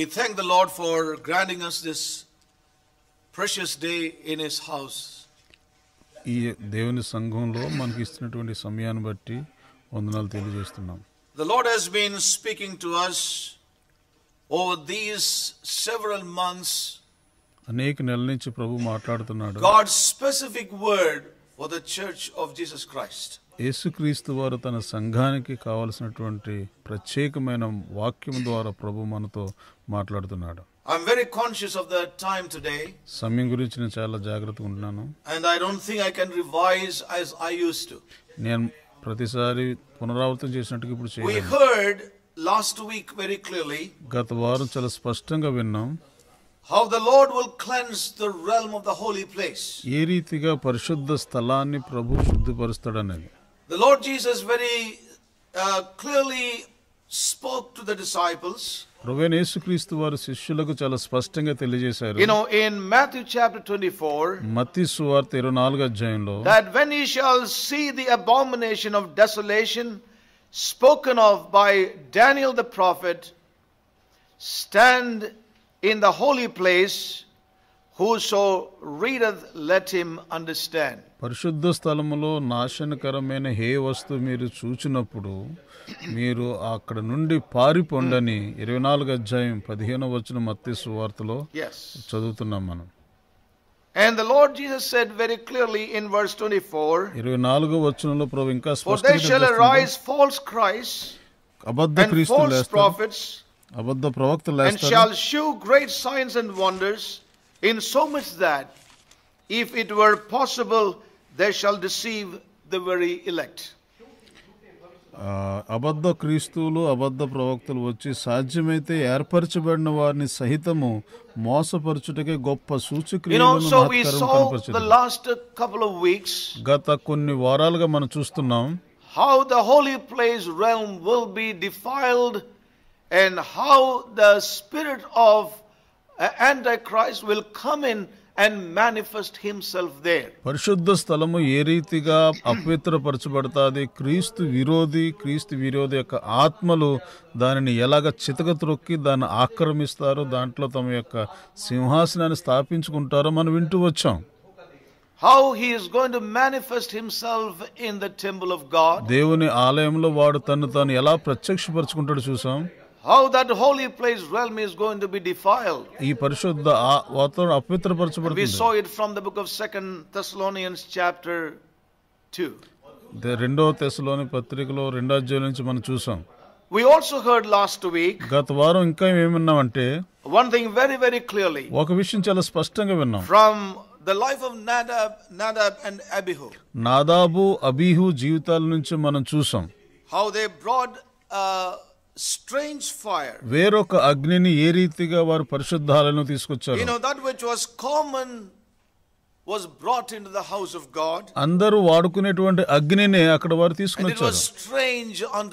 We thank the Lord for granting us this precious day in His house. The Lord has been speaking to us over these several months. God's specific word for the church of Jesus Christ. యేసు క్రీస్తు వారు తన సంఘానికి కావాల్సినటువంటి ప్రత్యేకమైన వాక్యం ద్వారా ప్రభు మనతో మాట్లాడుతున్నాడు I'm very conscious of the time today. సమయం గురించి నేను చాలా జాగృతగా ఉన్నాను. And I don't think I can revise as I used to. నేను ప్రతిసారి పునరావృతం చేసినట్టుగా ఇప్పుడు చేయలేను. We heard last week very clearly. గత వారం చాలా స్పష్టంగా విన్నాం. How the Lord will cleanse the realm of the holy place. The Lord Jesus very uh, clearly spoke to the disciples. You know, in Matthew chapter 24, that when he shall see the abomination of desolation spoken of by Daniel the prophet stand in the holy place whoso readeth let him understand పరిశుద్ధ స్థలములో నాశనకరమైన హే వస్తువు మీరు చూచినప్పుడు మీరు అక్కడ నుండి పారిపొండని ఇరవై నాలుగు అధ్యాయం పదిహేను వచ్చిన చదువుతున్నాం మనం And the Lord Jesus said very clearly in verse 24, For there shall arise false Christs and false prophets, అబద్ధ ప్రవక్తలు and shall show great signs and wonders in so much that if it were possible they shall receive the very elect అబద్ధ క్రీస్తువులు అబద్ధ ప్రవక్తలు వచ్చి సాధ్యమైతే ఏర్పరచబడిన వారిని సహితము మోసపరచుటకే గొప్ప సూచక్రియలను వీక్స్ గత కొన్ని వారాలుగా మనం చూస్తున్నాం how the holy place realm will be defiled and how the spirit of uh, antichrist will come in and manifest himself there పరిశుద్ధ స్థలము ఏ రీతిగా అపవిత్రపరచబడతాది క్రీస్తు విరోధి క్రీస్తు విరోధి యొక్క ఆత్మలు దానిని ఎలాగ చితక త్రొక్కి దాన్ని ఆక్రమిస్తారో దాంట్లో తమ యొక్క సింహాసనాన్ని స్థాపించుకుంటారో మనం వింటూ వచ్చాం how he's going to manifest himself in the temple of God దేవుని ఆలయంలో వాడు తను తాను ఎలా ప్రత్యక్షపరచుకుంటాడు చూసాం how that holy place realm is going to be defiled. we saw it from the book of 2nd Thessalonians chapter 2. The Rindo Thessaloni Patriculo Rinda Jolinchiman Chusan. We also heard last week one thing very, very clearly from the life of Nadab, Nadab and Abihu. Nadabu, Abihu, Jivital Ninchiman Chusan. How they brought uh, strange fire వేరొక అగ్నిని ఏ రీతిగా వారు పరిశుద్ధాలను తీసుకొచ్చారు you common was house of God అందరూ వాడుకునేటువంటి అగ్నినే అక్కడ వారు తీసుకొచ్చారు ఇట్ వాస్ స్ట్రేంజ్ ఆన్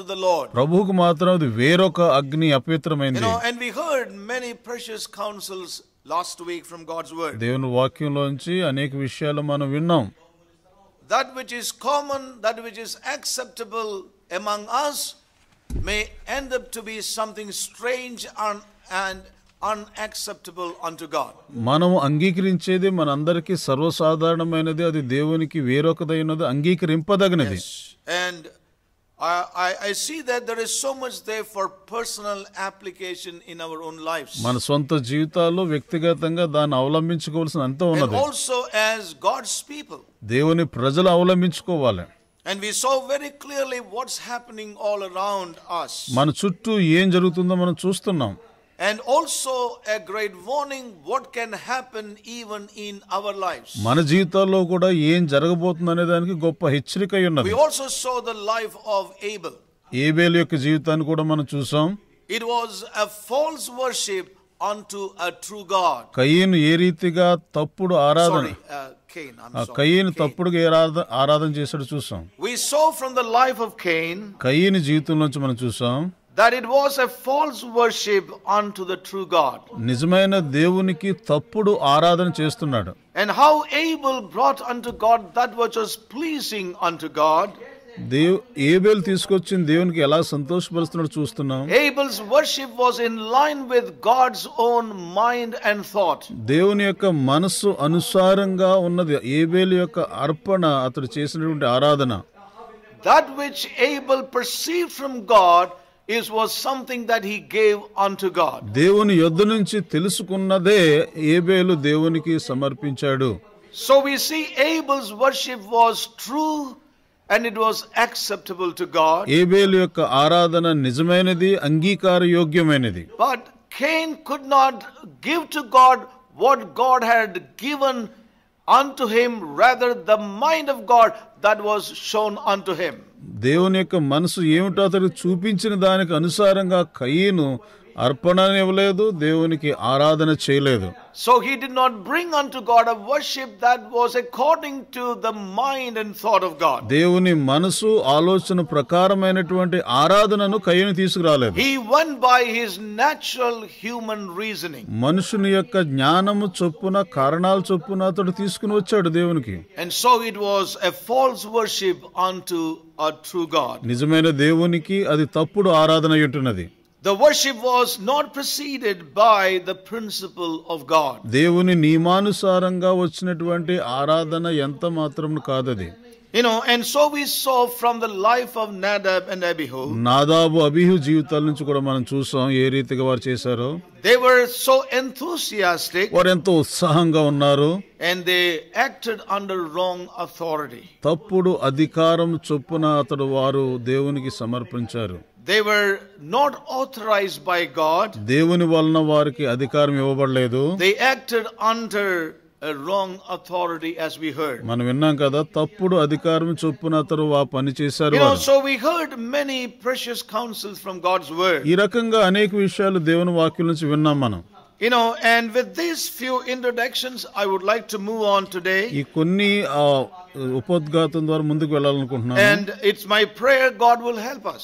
ప్రభువుకు మాత్రం అది వేరొక అగ్ని అపవిత్రమైనది you know councils last week from word దేవుని వాక్యంలోంచి అనేక విషయాలు మనం విన్నాం that which is common that which is acceptable among us may end up to be something strange and, and unacceptable unto God. మనం అంగీకరించేది మనందరికీ సర్వసాధారణమైనది అది దేవునికి వేరొకదైనది అంగీకరింపదగినది And I, I, I see that there is so much there for personal application in our own lives. మన సొంత జీవితాల్లో వ్యక్తిగతంగా దాన్ని అవలంబించుకోవాల్సిన అంత And also as God's people, దేవుని ప్రజలు అవలంబించుకోవాలి And we saw very clearly what's happening all around us. మన చుట్టూ ఏం జరుగుతుందో మనం చూస్తున్నాం. And also a great warning what can happen even in our lives. మన జీవితాల్లో కూడా ఏం జరగబోతుందనే దానికి గొప్ప హెచ్చరిక ఉన్నది. We also saw the life of Abel. Abel యొక్క జీవితాన్ని కూడా మనం చూసాం. It was a false worship unto a true God. కయ్యను ఏ రీతిగా తప్పుడు ఆరాధన We saw from the life of Cain. That it was a false worship unto the true God. And how Abel brought unto God that which was pleasing unto God. దేవ్ Abel తీసుకొచ్చిన దేవునికి ఎలా సంతోషపరుస్తున్నాడు చూస్తున్నాం Abel's worship was in line with God's own mind and thought దేవుని యొక్క మనస్సు అనుసారంగా ఉన్నది ఏబెల్ యొక్క అర్పణ అతడు చేసినటువంటి ఆరాధన that which Abel perceive from God is was something that he gave to God దేవుని యొద్ద నుంచి తెలుసుకున్నదే ఏబేలు దేవునికి సమర్పించాడు so we see Abel's worship was true and it was acceptable to God. ఏబేల్ యొక్క ఆరాధన నిజమైనది అంగీకార యోగ్యమైనది But Cain could not give to God what God had given unto him rather the mind of God that was shown unto him. దేవుని యొక్క మనసు ఏమిటో అతడు చూపించిన దానికి అనుసారంగా కయ్యను అర్పణ ఇవ్వలేదు దేవునికి ఆరాధన చేయలేదు so he did not bring unto God a worship that was according to the mind and thought of God దేవుని మనసు ఆలోచన ప్రకారమైనటువంటి ఆరాధనను కయ్యను తీసుకురాలేదు he won by his natural human reasoning మనుషుని యొక్క జ్ఞానము చొప్పున కారణాలు చొప్పున అతడు తీసుకుని వచ్చాడు దేవునికి and so it was a false worship unto నిజమైన దేవునికి అది తప్పుడు ఆరాధన ఉంటున్నది The worship was not preceded by the principle of God. దేవుని నియమానుసారంగా వచ్చినటువంటి ఆరాధన ఎంత మాత్రం కాదది you know, and so we saw from the life of Nadab and Abihu. Nadab and Abihu, నుంచి కూడా మనం చూసాం ఏ రీతిగా వారు They were so enthusiastic. And they acted under wrong authority. They were not authorized by God. They acted under a wrong authority as we heard. మనం విన్నాం కదా తప్పుడు అధికారం చొప్పున పని చేశారు You know, so we heard many precious counsels from God's word. ఈ రకంగా అనేక విషయాలు దేవుని వాక్యం నుంచి విన్నాం మనం. You know, and with these few introductions, I would like to move on today. And it's my prayer God will help us.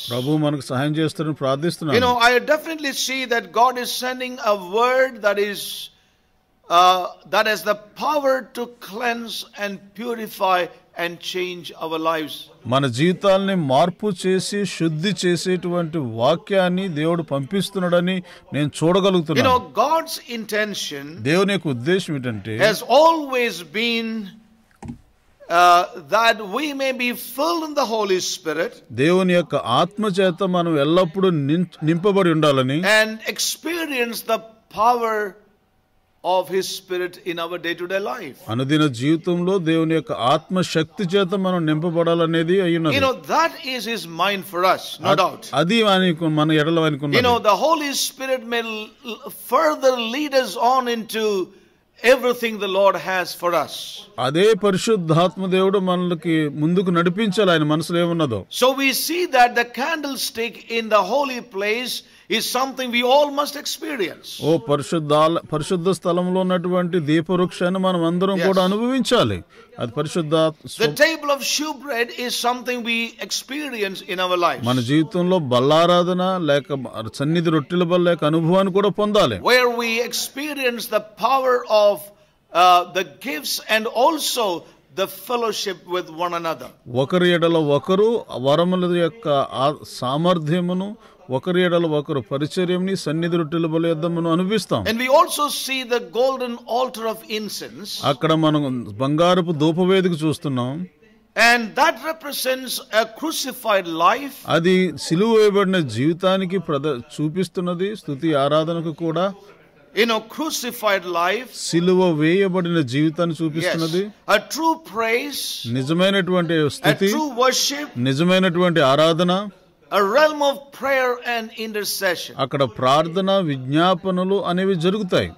You know, I definitely see that God is sending a word that is uh, that has the power to cleanse and purify and change our lives మన జీవితాల్ని మార్పు చేసి శుద్ధి చేసేటువంటి వాక్యాన్ని దేవుడు పంపిస్తున్నాడని నేను చూడగలుగుతున్నాను you know god's intention దేవుని యొక్క ఉద్దేశం ఏంటంటే has always been uh, that we may be filled in the Holy Spirit. దేవుని యొక్క ఆత్మ చేత మనం ఎల్లప్పుడూ నింపబడి ఉండాలని and experience the power of his spirit in our day to day life you know that is his mind for us no doubt adi vaaniku manu edalu anukunnadu you know the holy spirit may further lead us on into everything the lord has for us ade parishuddhaatma devudu manalaki munduku nadipinchal ayina manasulo em unnado so we see that the candlestick in the holy place is something we all must experience. ఓ పరిశుద్ధ పరిశుద్ధ స్థలంలో ఉన్నటువంటి దీపవృక్షాన్ని మనం అందరం కూడా అనుభవించాలి అది పరిశుద్ధ The table of bread is something we experience in our life. మన జీవితంలో బల్లారాధన లేక సన్నిధి రొట్టెల బల్ల అనుభవాన్ని కూడా పొందాలి. Where we experience the power of uh, the gifts and also the fellowship with one another. ఒకరి ఎడల ఒకరు వరముల యొక్క సామర్థ్యమును ఒకరి ఎడల ఒకరు పరిచర్యంని సన్నిధులు టిలుబల యుద్ధమును అనుభవిస్తాం and we also see the golden altar of incense అక్కడ మనం బంగారపు ధూపవేదిక చూస్తున్నాం and that represents a crucified life అది సిలువ వేయబడిన జీవితానికి చూపిస్తున్నది స్తుతి ఆరాధనకు కూడా ఇన్ know crucified life సిలువ వేయబడిన జీవితాన్ని చూపిస్తున్నది a ట్రూ ప్రైజ్ నిజమైనటువంటి స్థుతి a నిజమైనటువంటి ఆరాధన a realm of prayer and intercession. అక్కడ ప్రార్థన విజ్ఞాపనలు అనేవి జరుగుతాయి.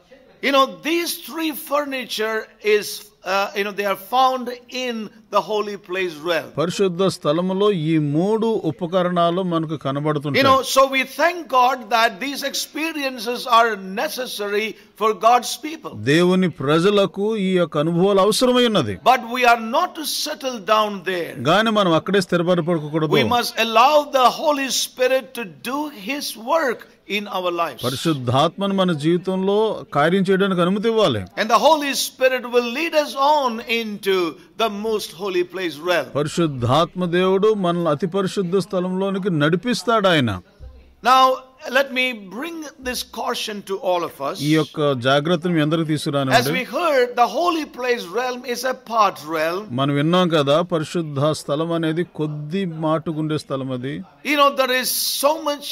You know, these three furniture is uh, you know they are found in the holy place realm పరిశుద్ధ స్థలములో ఈ మూడు ఉపకరణాలు మనకు కనబడుతుంటాయి you know so we thank god that these experiences are necessary for god's people దేవుని ప్రజలకు ఈ యొక్క అనుభవాలు అవసరమై ఉన్నది but we are not to settle down there గాని మనం అక్కడే స్థిరపడిపోకూడదు we must allow the holy spirit to do his work in our life పరిశుద్ధాత్మను మన జీవితంలో కార్యం చేయడానికి అనుమతి ఇవ్వాలి and the Holi spirit will lead us on into the most holy place well పరిశుద్ధాత్మ దేవుడు మనల్ని అతి పరిశుద్ధ స్థలంలోనికి నడిపిస్తాడు ఆయన now let me bring this caution to all of us ఈ యొక్క జాగ్రత్తను మీ అందరికి తీసుకురాను as we heard the holy place realm is a part realm మనం విన్నాం కదా పరిశుద్ధ స్థలం అనేది కొద్ది మాటుగుండే స్థలం అది you know there is so much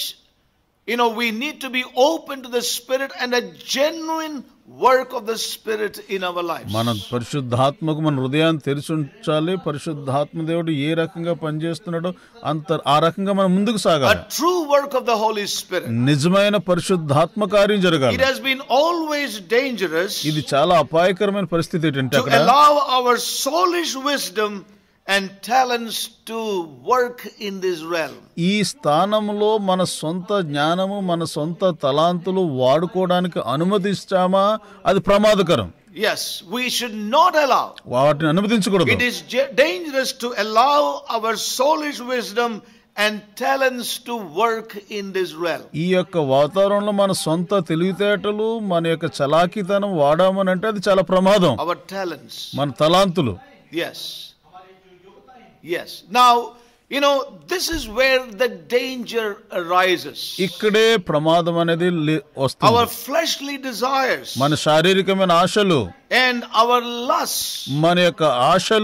You know, we need to be open to the Spirit and a genuine work of the Spirit in our lives. మన పరిశుద్ధాత్మకు మన హృదయాన్ని తెరిచి పరిశుద్ధాత్మ దేవుడు ఏ రకంగా పనిచేస్తున్నాడో అంత ఆ రకంగా మనం ముందుకు సాగాలి A true work of the Holy Spirit. నిజమైన పరిశుద్ధాత్మ కార్యం జరగాలి It has been always dangerous ఇది చాలా అపాయకరమైన పరిస్థితి ఏంటంటే to అక్కడ allow our soulish wisdom and talents to work in this realm. ఈ స్థానంలో మన సొంత జ్ఞానము మన సొంత తలాంతులు వాడుకోవడానికి అనుమతిస్తామా అది ప్రమాదకరం. Yes, we should not allow. వాటిని అనుమతించకూడదు. It is dangerous to allow our soulish wisdom and talents to work in this realm. ఈ యొక్క వాతావరణంలో మన సొంత తెలివితేటలు మన యొక్క చలాకితనం వాడామని అంటే అది Our talents. మన తలాంతులు. Yes. Yes. Now, you know, this is where the danger arises. Our fleshly desires. మన శారీరకమైన ఆశలు. And our lusts. మన యొక్క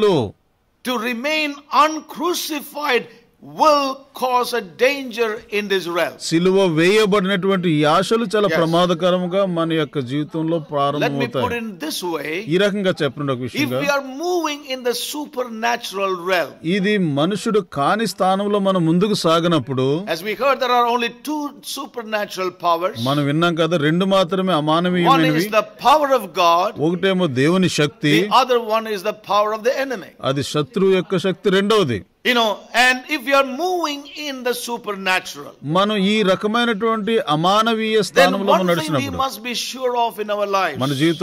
To remain uncrucified will cause a danger in this realm. సిలువ వేయబడినటువంటి ఈ ఆశలు చాలా ప్రమాదకరంగా మన యొక్క జీవితంలో ప్రారంభమవుతాయి. Let me put in this way. ఈ రకంగా చెప్పండి ఒక If we are moving in the supernatural realm. ఇది మనుషుడు కాని స్థానంలో మనం ముందుకు సాగినప్పుడు As we heard there are only two supernatural powers. మనం విన్నాం కదా రెండు మాత్రమే అమానవీయమైనవి. One is the power of God. ఒకటేమో దేవుని శక్తి. The other one is the power of the enemy. అది శత్రువు యొక్క శక్తి రెండవది. You know, and if you are moving in the supernatural, Manu then one thing we must be sure of in our lives. You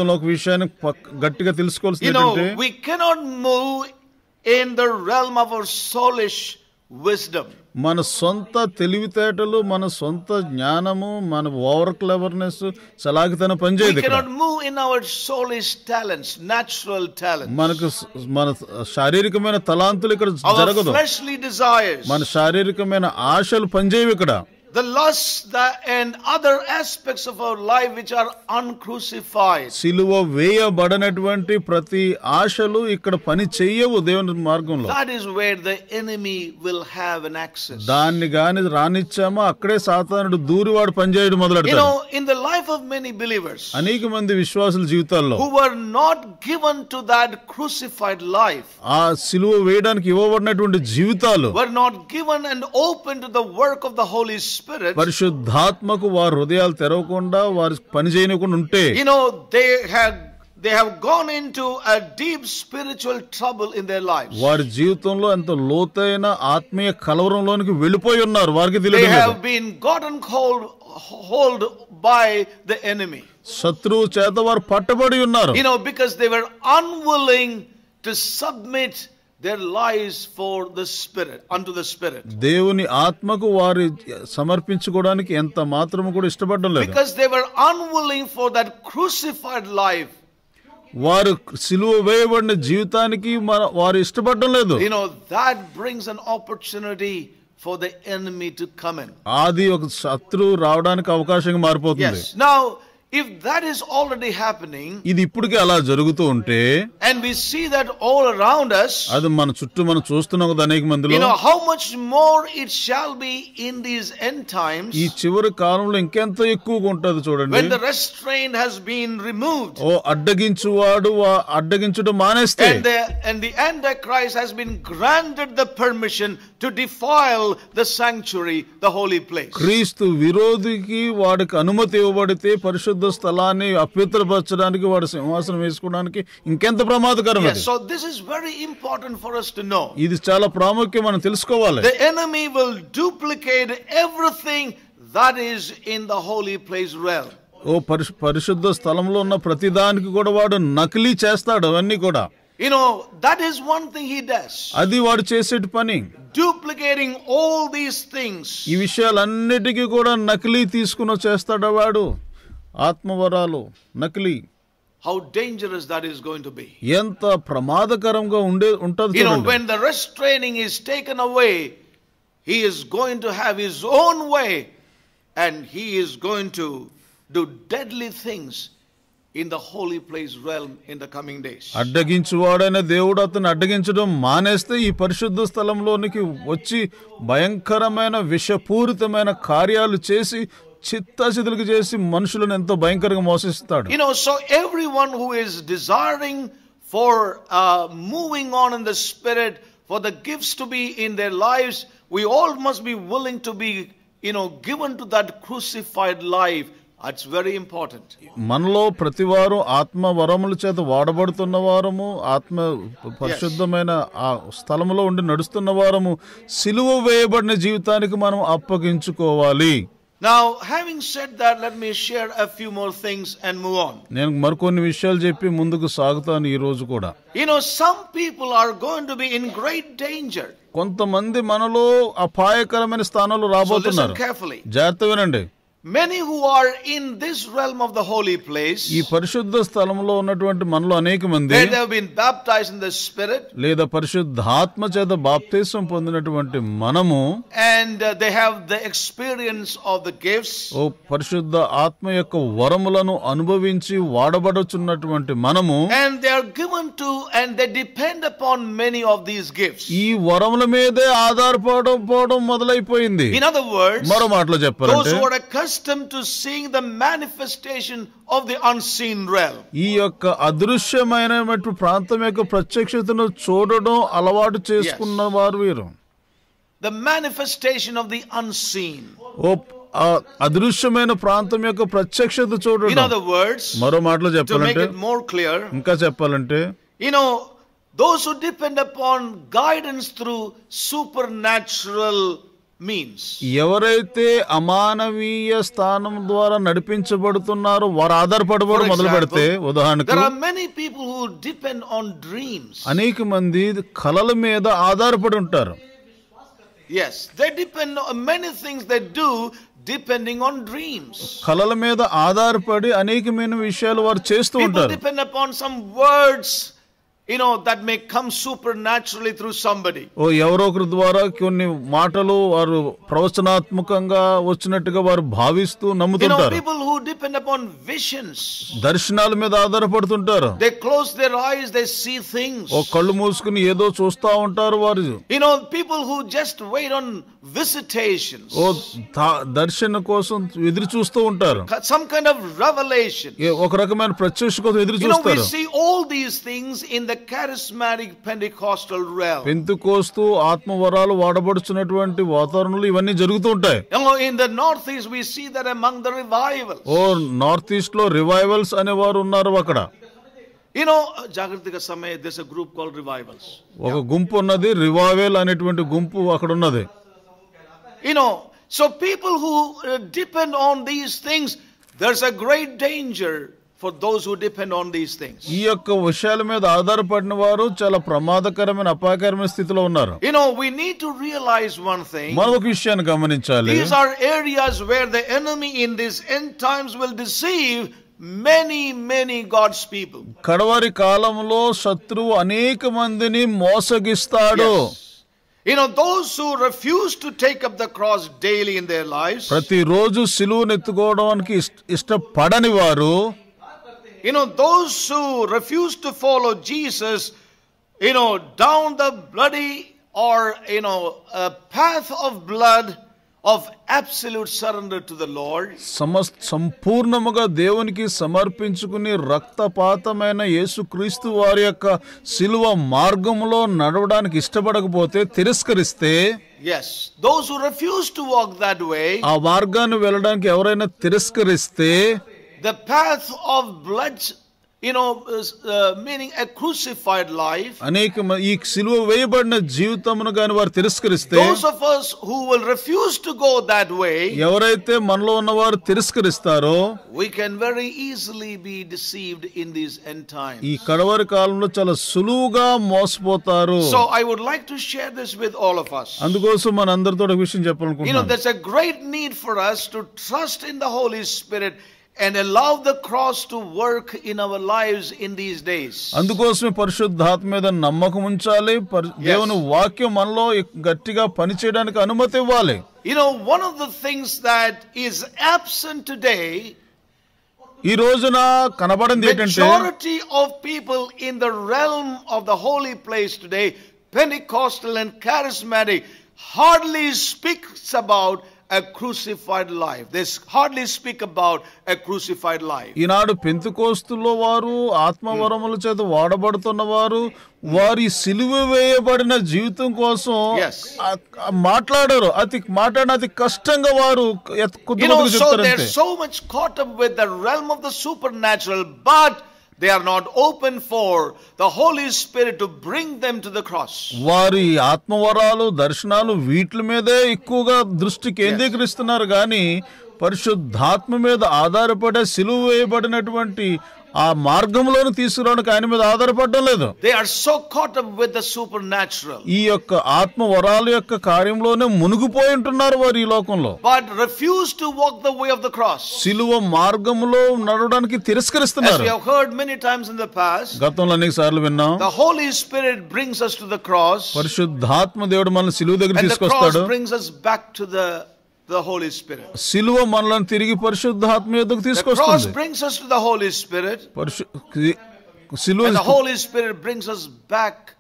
know, we cannot move in the realm of our soulish wisdom. మన సొంత తెలివితేటలు మన సొంత జ్ఞానము మన over cleverness సలాగితన పనిచేయదు మనకు మన శారీరకమైన తలాంతులు ఇక్కడ జరగదు మన శారీరకమైన ఆశలు పనిచేయవు ఇక్కడ the lust and other aspects of our life which are uncrucified. సిలువ వేయబడనటువంటి ప్రతి ఆశలు ఇక్కడ పని చేయవు దేవుని మార్గంలో. That is where the enemy will have an access. దాన్ని గాని రానిచ్చామో అక్కడే సాతానుడు దూరివాడు పనిచేయడం మొదలెడతాడు. You know in the life of many believers. who were not given to that crucified life. ఆ సిలువ వేయడానికి ఇవ్వబడినటువంటి జీవితాలు were not given and open to the work of the Holy Spirit. పరిశుద్ధాత్మకు వారి హృదయాలు తెరవకుండా వారు పని చేయకుండా ఉంటే you know they had they have gone into a deep spiritual trouble in their lives వారి జీవితంలో ఎంత లోతైన ఆత్మీయ కలవరంలోనికి వెళ్ళిపోయి ఉన్నారు వారికి తెలియదు they have been gotten hold hold by the enemy శత్రువు చేత వారు పట్టబడి ఉన్నారు you know because they were unwilling to submit their lies for the spirit unto the spirit because they were unwilling for that crucified life వారు సిలువ వేయబడిన జీవితానికి వారు ఇష్టపడడం లేదు you know that brings an opportunity for the enemy to come in ఆది ఒక శత్రు రావడానికి అవకాశం మారిపోతుంది now if that is already happening, and we see that all around us, you know how much more it shall be in these end times. when the restraint has been removed. ఓ అడ్డగించువాడు అడ్డగించడం and the and the antichrist has been granted the permission to defile the sanctuary, the holy place. క్రీస్తు విరోధికి వాడికి అనుమతి ఇవ్వబడితే పరిశుద్ధ స్థలాన్ని అపవిత్రపరచడానికి వాడు సింహాసనం వేసుకోవడానికి ఇంకెంత ప్రమాదకరం Yes, so this is very important for us to know. ఇది చాలా ప్రాముఖ్యం మనం తెలుసుకోవాలి The enemy will duplicate everything that is in the holy place realm. ఓ పరిశు- పరిశుద్ధ స్థలంలో ఉన్న ప్రతిదానికి కూడా వాడు నకిలీ చేస్తాడు అవన్నీ కూడా You know, that is one thing he does. Adi వాడు చేసేటి పని duplicating all these things. ఈ విషయాలన్నిటికీ కూడా నకిలీ తీసుకుని చేస్తాడు వాడు ఆత్మవరాలు నకిలీ how dangerous that is going to be ఎంత ప్రమాదకరంగా ఉండే ఉంటది you know when the restraining is taken away he is going to have his own way and he is going to do deadly things in the holy place realm in the coming days. అడ్డగించువాడైన దేవుడు అతను అడ్డగించడం మానేస్తే ఈ పరిశుద్ధ స్థలంలోనికి వచ్చి భయంకరమైన విషపూరితమైన కార్యాలు చేసి చిత్తాచితులకు చేసి మనుషులను ఎంతో భయంకరంగా మోసిస్తాడు you know so everyone who is desiring for moving on in the spirit for the gifts to be in their lifes we all must be willing to be you know given to that crucified life it's very important మనలో ప్రతివారు ఆత్మ వరముల చేత వాడబడుతున్న వారము ఆత్మ పరిశుద్ధమైన ఆ స్థలంలో ఉండి నడుస్తున్న వారము సిలువ వేయబడిన జీవితానికి మనం అప్పగించుకోవాలి Now, having said that, let me share a few more things and move on. నేను మరికొన్ని విషయాలు చెప్పి ముందుకు సాగుతాను ఈ రోజు కూడా. You know, some people are going to be in great danger. కొంతమంది మనలో అపాయకరమైన స్థానంలో రాబోతున్నారు. జాగ్రత్త వినండి. Many who are in this realm of the holy place ఈ పరిశుద్ధ స్థలంలో ఉన్నటువంటి మనలో అనేక మంది been baptised in the spirit లేదా పరిశుద్ధాత్మ చేత బాప్తిసం పొందినటువంటి మనము and they have the experience of the gifts ఓ పరిశుద్ధ ఆత్మ యొక్క వరములను అనుభవించి వాడబడుచున్నటువంటి మనము and they are given to and they depend upon many of these gifts ఈ వరముల మీదే ఆధారపడడం పోవడం మొదలైపోయింది ఇన్ అదర్ వర్డ్స్ మరో మాటలో చెప్పాలంటే accustomed to seeing the manifestation of the unseen realm. ఈ యొక్క అదృశ్యమైనటువంటి ప్రాంతం యొక్క ప్రత్యక్షతను చూడడం అలవాటు చేసుకున్న వారు వీరు. The manifestation of the unseen. అదృశ్యమైన ప్రాంతం యొక్క ప్రత్యక్షత చూడడం. In other words, మరో మాటలో చెప్పాలంటే to make it more clear, ఇంకా చెప్పాలంటే you know those who depend upon guidance through supernatural ఎవరైతే అమానవీయ స్థానం ద్వారా నడిపించబడుతున్నారో వారు ఆధారపడబడు మొదలు పెడితే ఉదాహరణకు అనేక మంది కళల మీద ఆధారపడి ఉంటారు yes they depend many things they do depending on dreams కళల మీద ఆధారపడి అనేకమైన విషయాలు వారు చేస్తూ ఉంటారు depend some words you know that may come supernaturally through somebody ఓ ఎవరో ఒకరి ద్వారా కొన్ని మాటలు వారు ప్రవచనాత్మకంగా వచ్చినట్టుగా వారు భావిస్తూ నమ్ముతుంటారు people who depend upon visions దర్శనాల మీద ఆధారపడుతుంటారు they close their eyes they see things ఓ కళ్ళు మూసుకుని ఏదో చూస్తా ఉంటారు వారు you know people who just wait on visitations ఓ దర్శన కోసం ఎదురు చూస్తూ ఉంటారు some kind of revelation ఒక రకమైన ప్రత్యక్ష కోసం ఎదురు చూస్తారు you know we see all these things in the charismatic pentecostal realm Pentecost ఆత్మవరాలు వాడబడుచున్నటువంటి వాతావరణంలో ఇవన్నీ జరుగుతూ ఉంటాయి in the north east we see that among the revivals ఓ నార్త్ ఈస్ట్ లో రివైవల్స్ అనేవారు ఉన్నారు అక్కడ యూనో జాగ్రత్తగా సమయ దేశ గ్రూప్ కాల్ రివైవల్స్ ఒక గుంపు ఉన్నది రివైవల్ అనేటువంటి గుంపు అక్కడ ఉన్నది you know so people who uh, depend on these things there's a great danger for those who depend on these things you know we need to realize one thing these are areas where the enemy in these end times will deceive Many, many God's people. కడవారి కాలంలో శత్రువు అనేక మందిని మోసగిస్తాడు ప్రతిరోజు సిలువనెత్తుకోవడానికి ఇష్టపడని వారు you know, those who refuse to follow Jesus, you know, down the bloody or, you know, a path of blood, of absolute surrender to the Lord సమస్త సంపూర్ణముగా దేవునికి సమర్పించుకుని రక్తపాతమైన యేసుక్రీస్తు వారి యొక్క సిలువ మార్గంలో నడవడానికి ఇష్టపడకపోతే తిరస్కరిస్తే yes those who refuse to walk that way ఆ మార్గాన్ని వెళ్ళడానికి ఎవరైనా తిరస్కరిస్తే the path of blood you know, uh, meaning a crucified life. Those of us who will refuse to go that way, we can very easily be deceived in these end times. So I would like to share this with all of us. You know, there's a great need for us to trust in the Holy Spirit and allow the cross to work in our lives in these days అందుకోసమే పరిశుద్ధాత్మ మీద నమ్మకం ఉంచాలి దేవుని వాక్యం మనలో గట్టిగా పనిచేయడానికి అనుమతి ఇవ్వాలి you know one of the things that is absent today ఈ రోజున కనబడింది ఏంటంటే majority of people in the realm of the holy place today pentecostal and charismatic hardly speaks about a crucified life. They hardly speak about a crucified life. ఈనాడు పెంతుకోస్తులో వారు ఆత్మవరముల hmm. చేత వాడబడుతున్న వారు వారి సిలువ వేయబడిన జీవితం కోసం మాట్లాడారు అతి మాట్లాడిన అతి కష్టంగా వారు కుదురు so much caught up with the of the super supernatural but they are not open for the Holi Spirit to bring them to the cross వారి ఆత్మవరాలు దర్శనాలు వీటి మీదే ఎక్కువగా దృష్టి కేంద్రీకరిస్తున్నారు కానీ పరిశుద్ధాత్మ మీద ఆధారపడే సిలువ వేయబడినటువంటి ఆ మార్గంలోను తీసుకురావడానికి ఆయన మీద ఆధారపడడం లేదు they are so caught with supernatural ఈ యొక్క ఆత్మ వరాల యొక్క కార్యంలోనే మునిగిపోయి ఉంటున్నారు వారు ఈ లోకంలో but refuse to walk the way of the cross సిలువ మార్గంలో నడవడానికి తిరస్కరిస్తున్నారు యు టైమ్స్ ఇన్ గతంలో అనేక సార్లు విన్నాం the Holi Spirit brings us to the cross పరిశుద్ధాత్మ దేవుడు మనల్ని సిలువ దగ్గర తీసుకొస్తాడు brings us back to the the Holy Spirit. సిలువ మనలను తిరిగి పరిశుద్ధాత్మ యొద్దకు తీసుకొస్తుంది. The cross brings us to the Holy Spirit. సిలువ the Holy Spirit brings us back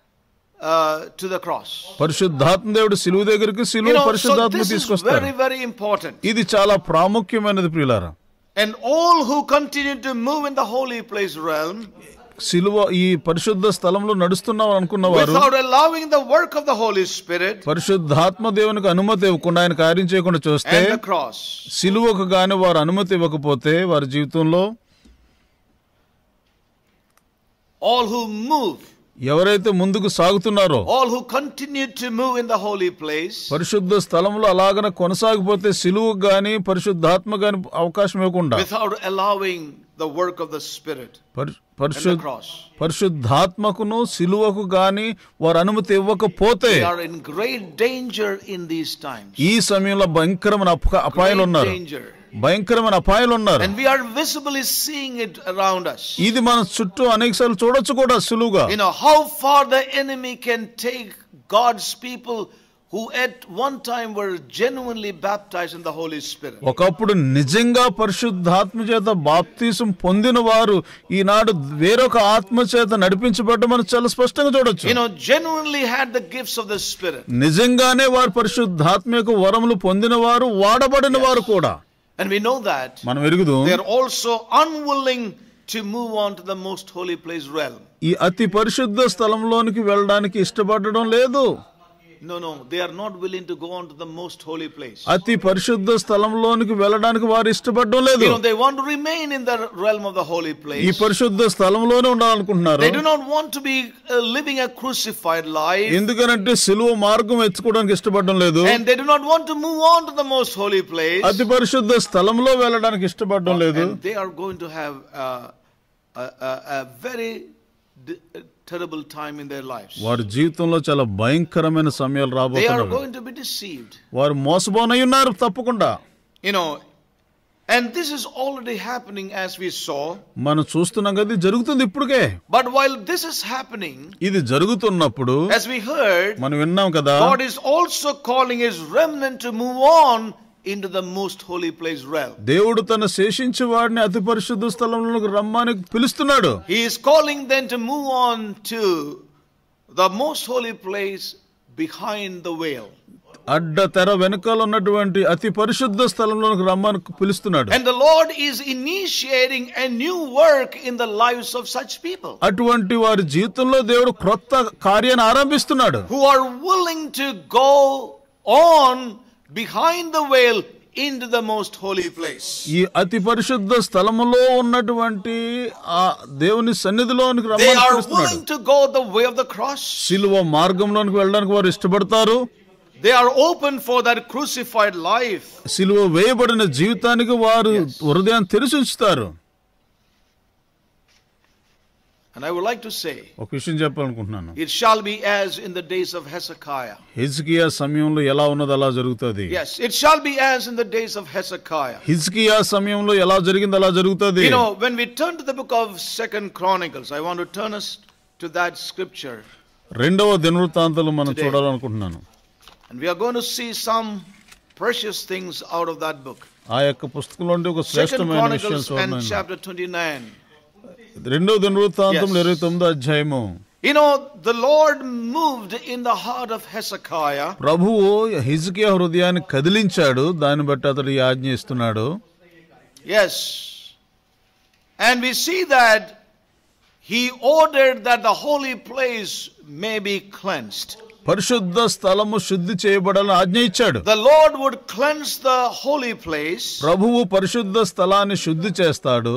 uh, to the cross. పరిశుద్ధాత్మ దేవుడు సిలువ దగ్గరికి సిలువ పరిశుద్ధాత్మ తీసుకొస్తాడు very వెరీ ఇంపార్టెంట్ ఇది చాలా ప్రాముఖ్యమైనది ప్రియులారా And all who continue to move in the holy place realm, సిలువ ఈ పరిశుద్ధ స్థలంలో నడుస్తున్నాం అనుకున్న వారు allowing పరిశుద్ధాత్మ దేవునికి అనుమతి ఇవ్వకుండా ఆయన కార్యం చేయకుండా చూస్తే సిలువకు గాని వారు అనుమతి ఇవ్వకపోతే వారి జీవితంలో ఆల్ who మూవ్ ఎవరైతే ముందుకు సాగుతున్నారో all who continue to move in the పరిశుద్ధ స్థలంలో అలాగన కొనసాగిపోతే సిలువ గాని పరిశుద్ధాత్మ గాని అవకాశం ఇవ్వకుండా without the work of the spirit పరిశుద్ధాత్మకును సిలువకు గాని వారు అనుమతి ఇవ్వకపోతే ఈ సమయంలో భయంకరమైన అపాయాలు ఉన్నారు భయంకరమైన అపాయాలు ఉన్నారు ఇది మన చుట్టూ అనేక సార్లు చూడొచ్చు కూడా సులువుగా how far the enemy can take God's people who at one time were genuinely baptized in the Holy Spirit. ఒకప్పుడు నిజంగా పరిశుద్ధాత్మ చేత బాప్తిసం పొందిన వారు ఈనాడు వేరొక ఆత్మ చేత నడిపించబడడం మనం చాలా స్పష్టంగా చూడొచ్చు. You know genuinely had the gifts of the Spirit. నిజంగానే వారు పరిశుద్ధాత్మ యొక్క వరములు పొందిన వారు వాడబడిన వారు కూడా. And we know that. మనం ఎరుగుదు. They are also unwilling to move on to the most holy place realm. ఈ అతి పరిశుద్ధ స్థలంలోనికి వెళ్ళడానికి ఇష్టపడడం లేదు. No, no, they are not willing to go on to the most holy place. అతి పరిశుద్ధ స్థలంలోనికి వెళ్ళడానికి వారు ఇష్టపడడం లేదు. You know, they want to remain in the realm of the holy place. ఈ పరిశుద్ధ స్థలంలోనే ఉండాలనుకుంటున్నారు. They do not want to be uh, living a crucified life. ఎందుకనంటే సిలువ మార్గం ఎత్తుకోవడానికి ఇష్టపడడం లేదు. And they do not want to move on to the most holy place. అతి పరిశుద్ధ స్థలంలో వెళ్ళడానికి ఇష్టపడడం లేదు. And they are going to have uh, a, a, a very terrible time in their lives. వారి జీవితంలో చాలా భయంకరమైన సమయాలు రాబోతున్నాయి. They are going to be deceived. వారు మోసపోనై ఉన్నారు తప్పకుండా. You know, and this is already happening as we saw. మనం చూస్తున్నాం కదా జరుగుతుంది ఇప్పుడుకే. But while this is happening, ఇది జరుగుతున్నప్పుడు as we heard, మనం విన్నాం కదా. God is also calling his remnant to move on into the most holy place realm. He is calling them to move on to the most holy place behind the veil. అడ్డ తెర వెనుకల ఉన్నటువంటి అతి పరిశుద్ధ స్థలంలోకి రమ్మానికి పిలుస్తున్నాడు. And the Lord is initiating a new work in the lives of such people. అటువంటి వారి జీవితంలో దేవుడు కొత్త కార్యాన్ని ఆరంభిస్తున్నాడు. Who are willing to go on behind the veil in the most holy place ఈ అతి పరిశుద్ధ స్థలములో ఉన్నటువంటి ఆ దేవుని సన్నిధిలోనికి రమ్మని to go the way of the cross సిలువ మార్గంలోనికి వెళ్ళడానికి వారు ఇష్టపడతారు they are open for that crucified life సిలువ వేయబడిన జీవితానికి వారు హృదయాన్ని తెరిచి ఉంచుతారు And I would like to say, it shall be as in the days of Hezekiah. హిజ్కియా సమయంలో ఎలా ఉన్నది అలా జరుగుతుంది Yes, it shall be as in the days of Hezekiah. హిజ్కియా సమయంలో ఎలా జరిగింది అలా జరుగుతుంది You know, when we turn to the book of Second Chronicles, I want to turn us to that scripture. రెండవ దినవృత్తాంతాలు మనం Today. చూడాలనుకుంటున్నాను And we are going to see some precious things out of that book. Second Chronicles chapter 29. రెండో దినవృత్తాంతం ఇరవై తొమ్మిదో అధ్యాయము You know, the Lord moved in the heart of Hezekiah. ప్రభువు హిజ్కియా హృదయాన్ని కదిలించాడు దాన్ని బట్టి అతడు ఈ ఆజ్ఞ Yes. And we see that he ordered that the holy place may be cleansed. పరిశుద్ధ స్థలము శుద్ధి చేయబడాలని ఆజ్ఞ ఇచ్చాడు the Lord would cleanse the holy place ప్రభువు పరిశుద్ధ స్థలాన్ని శుద్ధి చేస్తాడు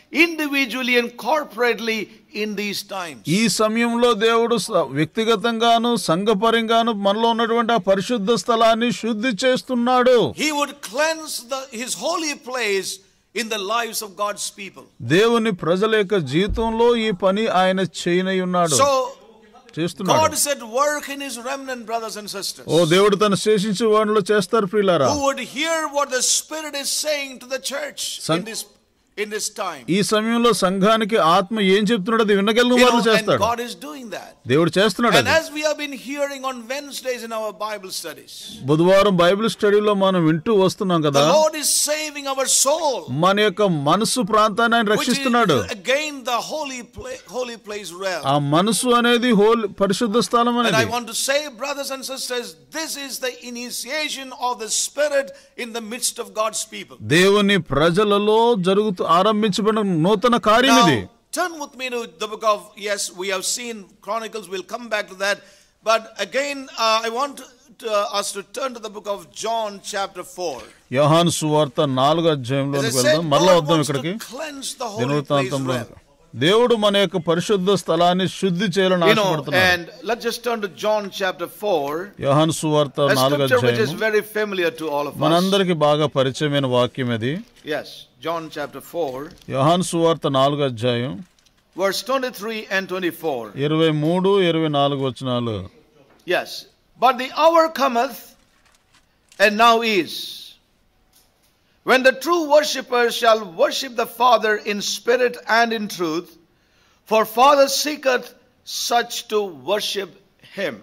individually and corporately in these times ఈ సమయంలో దేవుడు వ్యక్తిగతంగాను సంఘపరంగాను మనలో ఉన్నటువంటి ఆ పరిశుద్ధ స్థలాన్ని శుద్ధి చేస్తున్నాడు he would cleanse the his holy place in the lifes of God's people దేవుని ప్రజల యొక్క జీవితంలో ఈ పని ఆయన చేయనై ఉన్నాడు so God said work in his remnant brothers and sisters. ఓ దేవుడు తన శేషించే వారిలో చేస్తారు ప్రియులారా. Who would hear what the spirit is saying to the church in this ఈ సమయంలో సంఘానికి ఆత్మ ఏం చెప్తున్నాడో అది వినగలిగిన వాళ్ళు చేస్తాడు దేవుడు చేస్తున్నాడు బుధవారం బైబిల్ స్టడీలో మనం వింటూ వస్తున్నాం కదా మన యొక్క మనసు ప్రాంతాన్ని ఆయన రక్షిస్తున్నాడు ఆ మనసు అనేది హోల్ పరిశుద్ధ స్థలం అనేది దేవుని ప్రజలలో జరుగుతున్న ఆరంభించబడిన నూతన కార్యం ఇది turn with me to the book of yes we have seen chronicles we'll come back to that but again uh, i want to, uh, us to turn to the book of john chapter 4 యోహాను సువార్త 4వ అధ్యాయంలోకి వెళ్దాం మరల వద్దాం ఇక్కడికి దినవృత్తాంతంలో దేవుడు మన యొక్క పరిశుద్ధ స్థలాన్ని శుద్ధి చేయాలని యోహాన్ సువార్త మనందరికి బాగా పరిచయమైన వాక్యం అది యోహాన్ సువార్త నాలుగు అధ్యాయం ఇరవై మూడు ఇరవై నాలుగు వచనాలు Yes, but the hour cometh and now is When the true worshippers shall worship the Father in spirit and in truth, for Father seeketh such to worship him.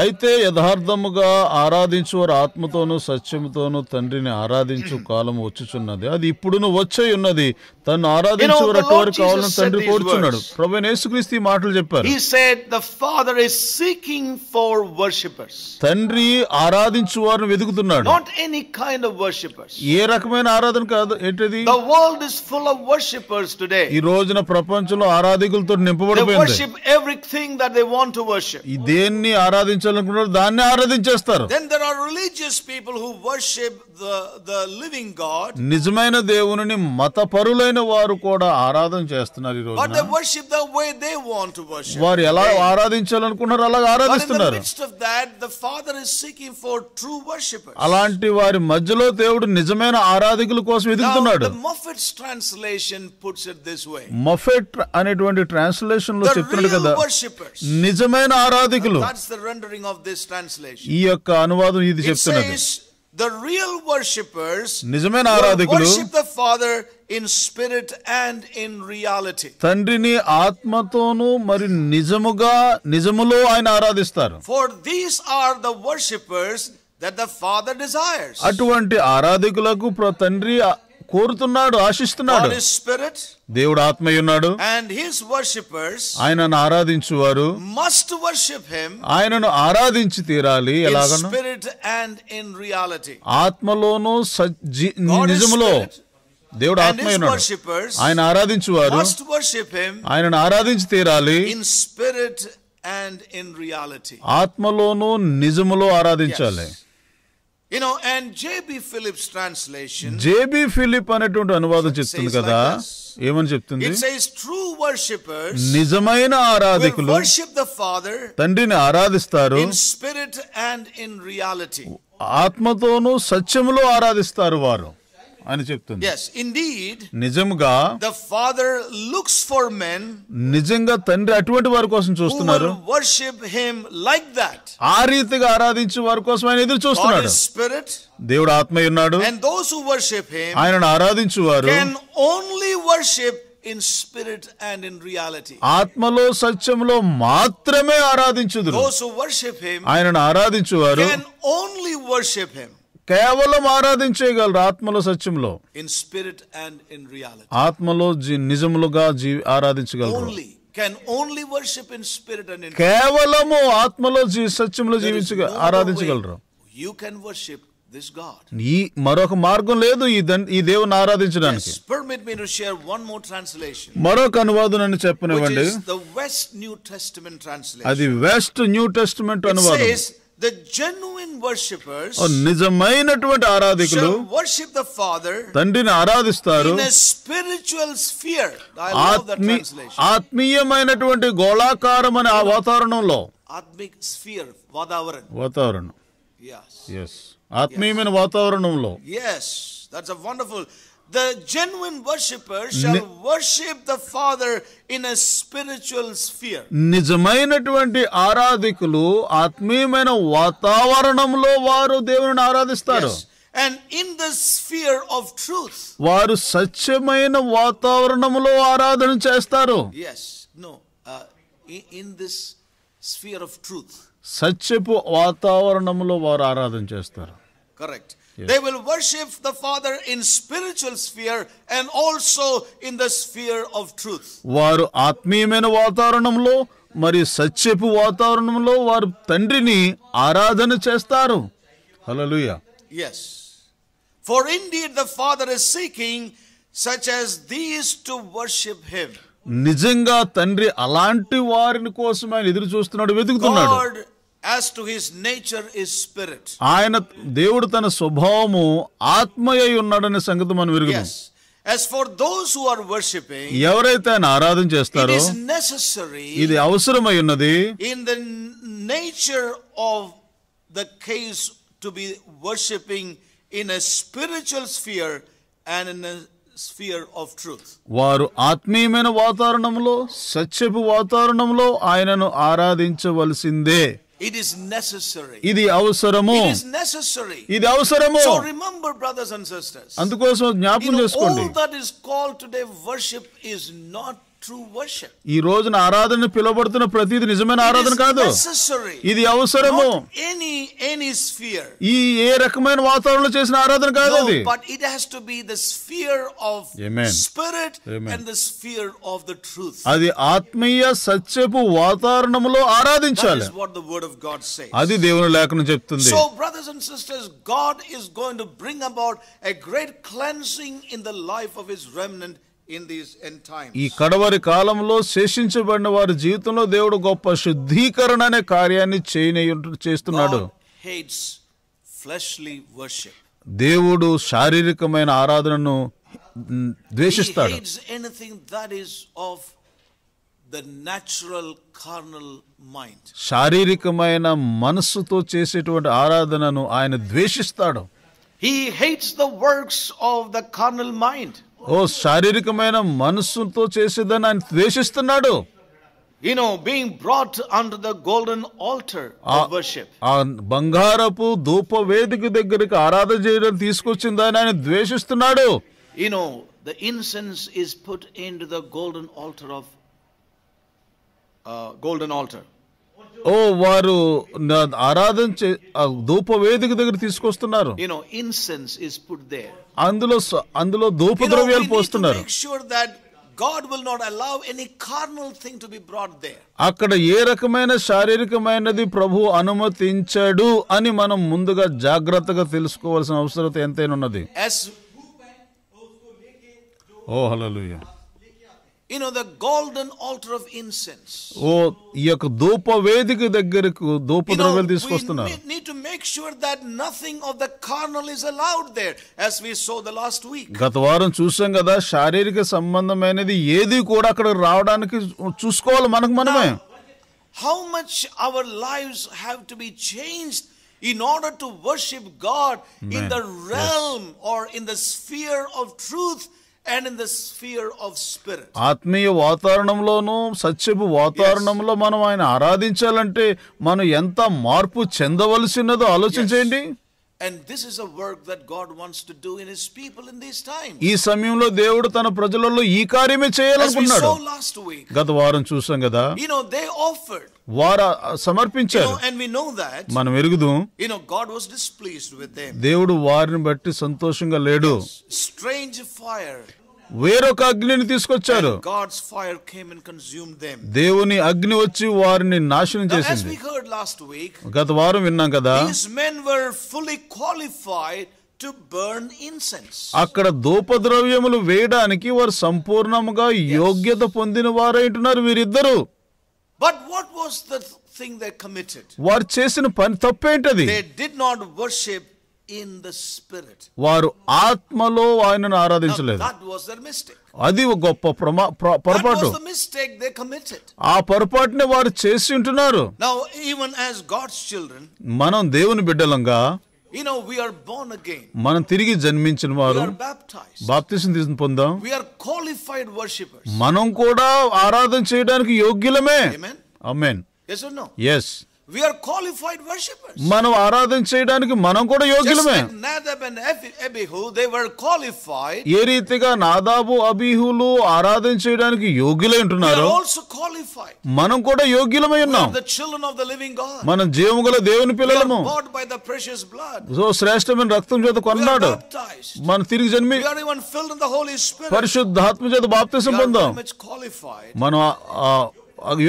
అయితే యథార్థముగా ఆరాధించువారు ఆత్మతోనూ సత్యముతోనూ తండ్రిని ఆరాధించు కాలం వచ్చుచున్నది అది ఇప్పుడును వచ్చై ఉన్నది తను ఆరాధించువరా కావాలని తండ్రి కోరుచున్నాడు ప్రభువైన యేసుక్రీస్తు మాటలు చెప్పారు he Father is seeking for తండ్రి ఆరాధించు వారిని వెతుకుతున్నాడు నాట్ ఏ రకమైన ఆరాధన కాదు ఏంటది ఫుల్ వర్షిపర్స్ ఈ రోజున ప్రపంచంలో ఆరాధకులతో నింపబడిపోయింది వర్షిప్ ఎవ్రీథింగ్ వర్షిప్ ఈ దేన్ని ఆరాధించాలనుకుంటారో దాన్ని ఆరాధించేస్తారు then there are people worship నిజమైన దేవుని మతపరులైన వారు కూడా ఆరాధన చేస్తున్నారు ఈరోజు వారు ఎలా ఆరాధించాలనుకున్నారు అలా ఆరాధిస్తున్నారు అలాంటి వారి మధ్యలో దేవుడు నిజమైన ఆరాధికుల కోసం ఎదుగుతున్నాడు మఫెట్ అనేటువంటి ట్రాన్స్లేషన్ లో చెప్తున్నాడు కదా నిజమైన ఆరాధికులు ఈ యొక్క అనువాదం ఇది చెప్తున్నాడు the real worshippers నిజమైన ఆరాధకులు worship the father in spirit and in reality తండ్రిని ఆత్మతోను మరి నిజముగా నిజములో ఆయన ఆరాధిస్తారు for these are the worshippers that the father desires అటువంటి ఆరాధకులకు తండ్రి కోరుతున్నాడు ఆశిస్తున్నాడు దేవుడు ఆత్మయ్య ఉన్నాడు అండ్ హిస్ వర్షిపర్స్ ఆయనను ఆరాధించువారు మస్ట్ వర్షిప్ హిమ్ ఆయనను ఆరాధించి తీరాలి ఎలాగ స్పిరిట్ అండ్ ఇన్ రియాలిటీ ఆత్మలోను నిజములో దేవుడు ఆత్మయ్య ఉన్నాడు ఆయన ఆరాధించువారు ఆయనను ఆరాధించి తీరాలి in spirit and in reality ఆత్మలోను నిజములో ఆరాధించాలి you know and JB Phillips translation JB Philip అనేటువంటి అనువాదం చెప్తుంది కదా ఏమని చెప్తుంది ట్రూ నిజమైన ఆరాధకులు వర్షిప్ ద ఫాదర్ తండ్రిని ఆరాధిస్తారు స్పిరిట్ అండ్ ఇన్ రియాలిటీ ఆత్మతోనూ సత్యములో ఆరాధిస్తారు వారు అని చెప్తుంది నిజముగా the Father looks for men నిజంగా తండ్రి అటువంటి వారి కోసం చూస్తున్నారు వర్షిప్ హిమ్ లైక్ దట్ ఆ రీతిగా ఆరాధించే వారి కోసం ఆయన ఎదురు చూస్తున్నాడు స్పిరిట్ దేవుడు ఆత్మ ఉన్నాడు and those who worship him ఆయనను ఆరాధించువారు can only worship in spirit and in reality ఆత్మలో సత్యంలో మాత్రమే ఆరాధించుదురు దోస్ హు వర్షిప్ హిమ్ ఆయనను ఆరాధించువారు కెన్ ఓన్లీ వర్షిప్ హిమ్ కేవలం ఆరాధించేయగలరు ఆత్మలో సత్యంలో in spirit and in reality ఆత్మలో నిజములుగా జీవి ఆరాధించగలరు కేవలము ఆత్మలో జీ సత్యంలో జీవించ ఆరాధించగలరు you can worship this God ఈ మరొక మార్గం లేదు ఈ ఈ దేవుని ఆరాధించడానికి permit me to share one more translation మరొక అనువాదనని చెప్పనివ్వండి the west new testament translation అది వెస్ట్ న్యూ టెస్టమెంట్ అనువాదం The genuine worshippers నిజమైనటువంటి ఆరాధికులు worship the Father తండ్రిని ఆరాధిస్తారు in a spiritual sphere I love that translation ఆత్మీయమైనటువంటి గోళాకారం అనే ఆ వాతావరణంలో ఆత్మిక్ స్ఫియర్ వాతావరణం వాతావరణం yes yes ఆత్మీయమైన వాతావరణంలో yes that's a wonderful the genuine worshipper shall worship the father in a spiritual sphere నిజమైనటువంటి ఆరాధికులు ఆత్మీయమైన వాతావరణంలో వారు దేవుని ఆరాధిస్తారు and in the sphere of truth వారు సత్యమైన వాతావరణంలో ఆరాధన చేస్తారు yes no uh, in this sphere of truth సత్యపు వాతావరణంలో వారు ఆరాధన చేస్తారు correct They will worship the Father in spiritual sphere and also in the sphere of truth. వారు ఆత్మీయమైన వాతావరణంలో మరియు సత్యపు వాతావరణంలో వారు తండ్రిని ఆరాధన చేస్తారు హల్లెలూయా yes for indeed the father is seeking such as these to worship him నిజంగా తండ్రి అలాంటి వారిని కోసం ఎదురు చూస్తున్నాడు వెతుకుతున్నాడు as to his nature is spirit ఆయన దేవుడు తన స్వభావము ఆత్మయై ఉన్నాడనే సంగతి మనం విరుగుదాం As for those who are worshiping, ఎవరైతే ఆయన ఆరాధన చేస్తారో ఇది అవసరమై ఉన్నది in the nature of the case to be worshipping in a spiritual sphere and in sphere of truth వారు ఆత్మీయమైన వాతావరణంలో సత్యపు వాతావరణంలో ఆయనను ఆరాధించవలసిందే It is necessary. ఇది అవసరము. It is necessary. ఇది అవసరము. So remember brothers and sisters. అందుకోసం జ్ఞాపకం చేసుకోండి. All that is called today worship is not ఈ రోజున ఆరాధన పిలువబడుతున్న ప్రతిది నిజమైన ఆరాధన కాదు ఇది అవసరము ఈ ఏ రకమైన వాతావరణంలో చేసిన ఆరాధన కాదు అది but it has to be the sphere of spirit and the sphere of the truth అది ఆత్మీయ సత్యపు వాతావరణములో ఆరాధించాలి అది దేవుని లేఖనం చెప్తుంది so brothers and sisters God is going to bring about a great cleansing in the life of his remnant ఈ కడవరి కాలంలో శేషించబడిన వారి జీవితంలో దేవుడు గొప్ప శుద్ధీకరణ అనే కార్యాన్ని చేస్తున్నాడు దేవుడు శారీరకమైన ఆరాధనను ద్వేషిస్తాడు శారీరకమైన మనస్సుతో చేసేటువంటి ఆరాధనను ఆయన ద్వేషిస్తాడు He hates the works of the carnal mind. ఓ శారీరకమైన మనస్సుతో చేసేదని ఆయన ద్వేషిస్తున్నాడు you know, being brought under the golden altar of worship. బంగారపు ధూప వేదిక దగ్గరికి ఆరాధన చేయడం తీసుకొచ్చిందని ఆయన ద్వేషిస్తున్నాడు You know, the incense is put into the golden altar of uh, golden altar. ఓ వారు ఆరాధన వేదిక దగ్గర తీసుకొస్తున్నారు అందులో అందులో ధూప ద్రవ్యాలు పోస్తున్నారు God will not allow any carnal thing to be brought there. అక్కడ ఏ రకమైన శారీరకమైనది ప్రభు అనుమతించడు అని మనం ముందుగా జాగ్రత్తగా తెలుసుకోవాల్సిన అవసరం ఎంతైనా ఉన్నది ఓ హల్లెలూయా ఓ ఈ యొక్క ధూప వేదిక దగ్గరకు ధూప ద్రవ్యాలు తీసుకొస్తున్నారు గత వారం చూసాం కదా శారీరక సంబంధమైనది ఏది కూడా అక్కడ రావడానికి చూసుకోవాలి మనకు మనమే how much our lives have to be changed in order to worship God Man. in the realm yes. or in the sphere of truth and in the sphere of spirit ఆత్మీయ వాతావరణంలోనూ సత్యపు వాతావరణంలో మనం ఆయన ఆరాధించాలంటే మనం ఎంత మార్పు చెందవలసినదో ఆలోచించండి and this is a work that God wants to do in people in this time ఈ సమయంలో దేవుడు తన ప్రజలలో ఈ కార్యమే చేయాలనుకున్నాడు లాస్ట్ వీక్ గత వారం చూసాం కదా యు నో దే ఆఫర్డ్ వారు సమర్పించారు మనం ఎరుగుదు దేవుడు వారిని బట్టి సంతోషంగా లేడు స్ట్రేంజ్ ఫైర్ వేరొక అగ్నిని తీసుకొచ్చారు దేవుని అగ్ని వచ్చి వారిని నాశనం చేసింది గత వారం విన్నాం కదా క్వాలిఫైడ్ అక్కడ దూపద్రవ్యములు వేయడానికి వారు సంపూర్ణంగా యోగ్యత పొందిన వారంటున్నారు వీరిద్దరు but what was thing they committed వారు చేసిన పని తప్పేంటది దే నాట్ వర్షిప్ వారు ఆత్మలో ఆయనను ఆరాధించలేదు అది గొప్ప ప్రమా పొరపాటు ఆ పొరపాటుని వారు చేసి ఉంటున్నారు మనం దేవుని బిడ్డలంగా మనం తిరిగి జన్మించిన వారు బాప్తిసం తీసుకుని పొందాం మనం కూడా ఆరాధన చేయడానికి యోగ్యులమే అమ్మేన్ ఎస్ మనం ఆరాధన చేయడానికి మనం కూడా యోగ్యులమే ఏ రీతిగా నాదాబు అబీహులు ఆరాధన చేయడానికి యోగ్యులై ఉంటున్నారు మనం కూడా యోగ్యులమై ఉన్నాం ద చిల్డ్రన్ ఆఫ్ మనం జీవముగల దేవుని పిల్లలము శ్రేష్టమైన రక్తం చేత కొన్నాడు మనం తిరిగి జన్మి వి ఆర్ పరిశుద్ధాత్మ చేత బాప్తిసం పొందాం మనం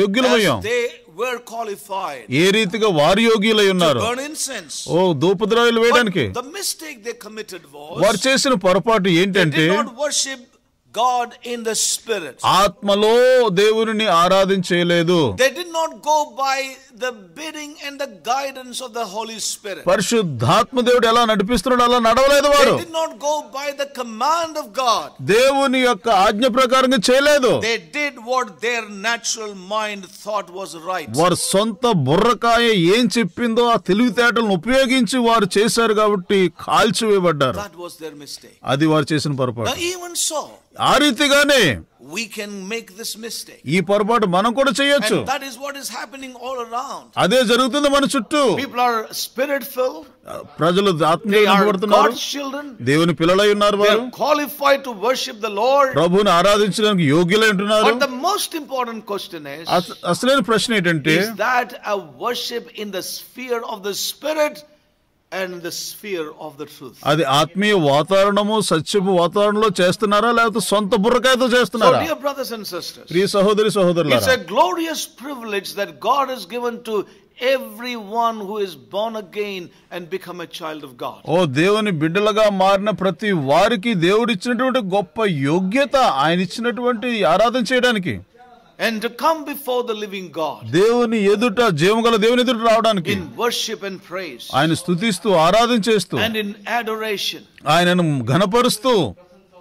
యోగ్యులమయ్యాం ఏ రీతిగా వారి యోగ్యులై ఉన్నారు ఓ దూపద్రాయలు వేయడానికి వారు చేసిన పొరపాటు ఏంటంటే God in the spirit. ఆత్మలో దేవుని ఆరాధించలేదు They did not go by the bidding and the guidance of the Holy Spirit. పరిశుద్ధాత్మ దేవుడు ఎలా నడిపిస్తున్నాడు అలా నడవలేదు వారు They did not go by the command of God. దేవుని యొక్క ఆజ్ఞ ప్రకారంగా చేయలేదు They did what their natural mind thought was right. వారి సొంత బుర్రకాయ ఏం చెప్పిందో ఆ తెలివితేటలను ఉపయోగించి వారు చేశారు కాబట్టి కాల్చివేయబడ్డారు That was their mistake. అది వారు చేసిన పొరపాటు Even so ఆ రీతిగానే we can make this mistake ఈ పొరపాటు మనం కూడా చేయొచ్చు that is what is happening all around అదే జరుగుతుంది మన చుట్టూ people are spirit filled ప్రజలు ఆత్మీయపడుతున్నారు దేవుని పిల్లలై ఉన్నారు వారు qualified to worship the lord ప్రభువుని ఆరాధించడానికి యోగ్యులై ఉంటున్నారు but the most important question is అసలైన ప్రశ్న ఏంటంటే is that a worship in the sphere of the spirit అది ఆత్మీయ వాతావరణము సత్యపు వాతావరణంలో చేస్తున్నారా లేకపోతే సొంత బుర్రకాయతో చేస్తున్నారా ప్రియ సహోదరి సహోదరులు it's a glorious privilege that God has given to everyone who is born again and become a child of God. ఓ దేవుని బిడ్డలుగా మారిన ప్రతి వారికి దేవుడు ఇచ్చినటువంటి గొప్ప యోగ్యత ఆయన ఇచ్చినటువంటి ఆరాధన చేయడానికి and to come before the living God. దేవుని ఎదుట జీవగల దేవుని ఎదుట రావడానికి in worship and praise. ఆయన స్తుతిస్తూ ఆరాధన చేస్తూ and in adoration. ఆయనను ఘనపరుస్తూ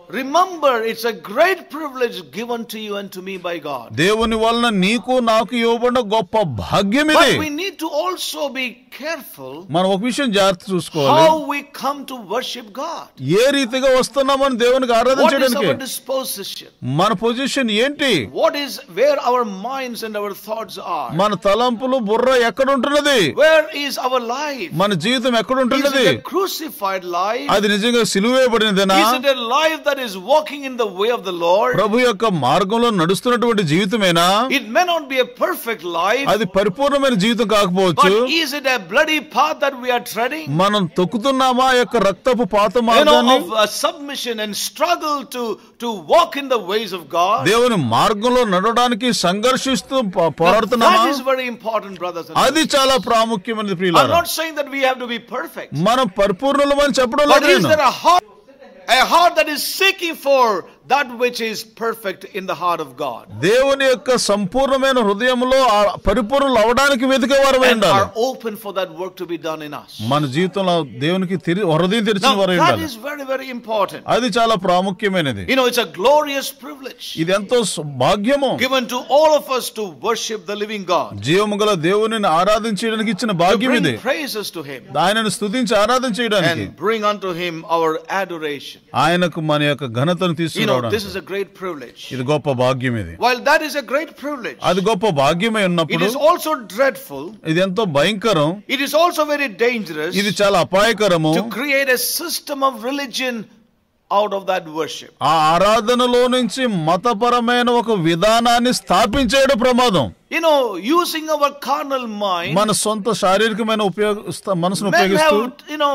Remember, it's a great privilege given to you and to me by God. దేవుని వలన నీకు నాకు ఇవ్వబడిన గొప్ప భాగ్యం ఇది. But we need to also be careful. మనం ఒక విషయం జాగ్రత్త చూసుకోవాలి. How we come to worship God. ఏ రీతిగా వస్తున్నామని దేవునికి ఆరాధన What is our disposition? మన పొజిషన్ ఏంటి? What is where our minds and our thoughts are? మన తలంపులు బుర్ర ఎక్కడ ఉంటున్నది? Where is our life? మన జీవితం ఎక్కడ ఉంటున్నది? Is it a crucified life? అది నిజంగా సిలువేయబడినదేనా? Is it a life that that is walking in the way of the Lord. ప్రభు యొక్క మార్గంలో నడుస్తున్నటువంటి జీవితమేనా? It may not be a perfect life. అది పరిపూర్ణమైన జీవితం కాకపోవచ్చు. But is it a bloody path that we are treading? మనం తొక్కుతున్నామా యొక్క రక్తపు పాత మార్గాన్ని? You know, of a uh, submission and struggle to to walk in the ways of God. దేవుని మార్గంలో నడవడానికి సంఘర్షిస్తూ పోరాడుతున్నామా? That is very important brothers and అది చాలా ప్రాముఖ్యమైనది ప్రియులారా. I'm not saying that we have to be perfect. మనం పరిపూర్ణులమని చెప్పడం లేదు. But is there a heart a heart that is seeking for that which is perfect in the heart of God. దేవుని యొక్క సంపూర్ణమైన హృదయంలో పరిపూర్ణులు అవడానికి వెతికేవారు ఉండాలి. are open for that work to be done in us. మన జీవితంలో దేవునికి హృదయం తెరిచిన వారు ఉండాలి. That is very very important. అది చాలా ప్రాముఖ్యమైనది. You know it's a glorious privilege. ఇది ఎంతో భాగ్యము. Given to all of us to worship the living God. జీవముగల దేవునిని ఆరాధించడానికి ఇచ్చిన భాగ్యం ఇది. Praises to him. ఆయనను స్తుతించి ఆరాధన చేయడానికి. And bring unto him our adoration. ఆయనకు మన యొక్క ఘనతను ఇది గొప్ప భాగ్యం ఇది అది గొప్ప భాగ్యమే ఉన్నప్పుడు ఆల్సో డ్రెడ్ఫుల్ ఇది ఎంతో భయంకరం it is also very dangerous ఇది చాలా అపాయకరము create system of religion out of that worship ఆ ఆరాధనలో నుంచి మతపరమైన ఒక విధానాన్ని స్థాపించేయడం ప్రమాదం you know, using our carnal mind, మన సొంత శారీరకమైన ఉపయోగ మనసును ఉపయోగిస్తూ you know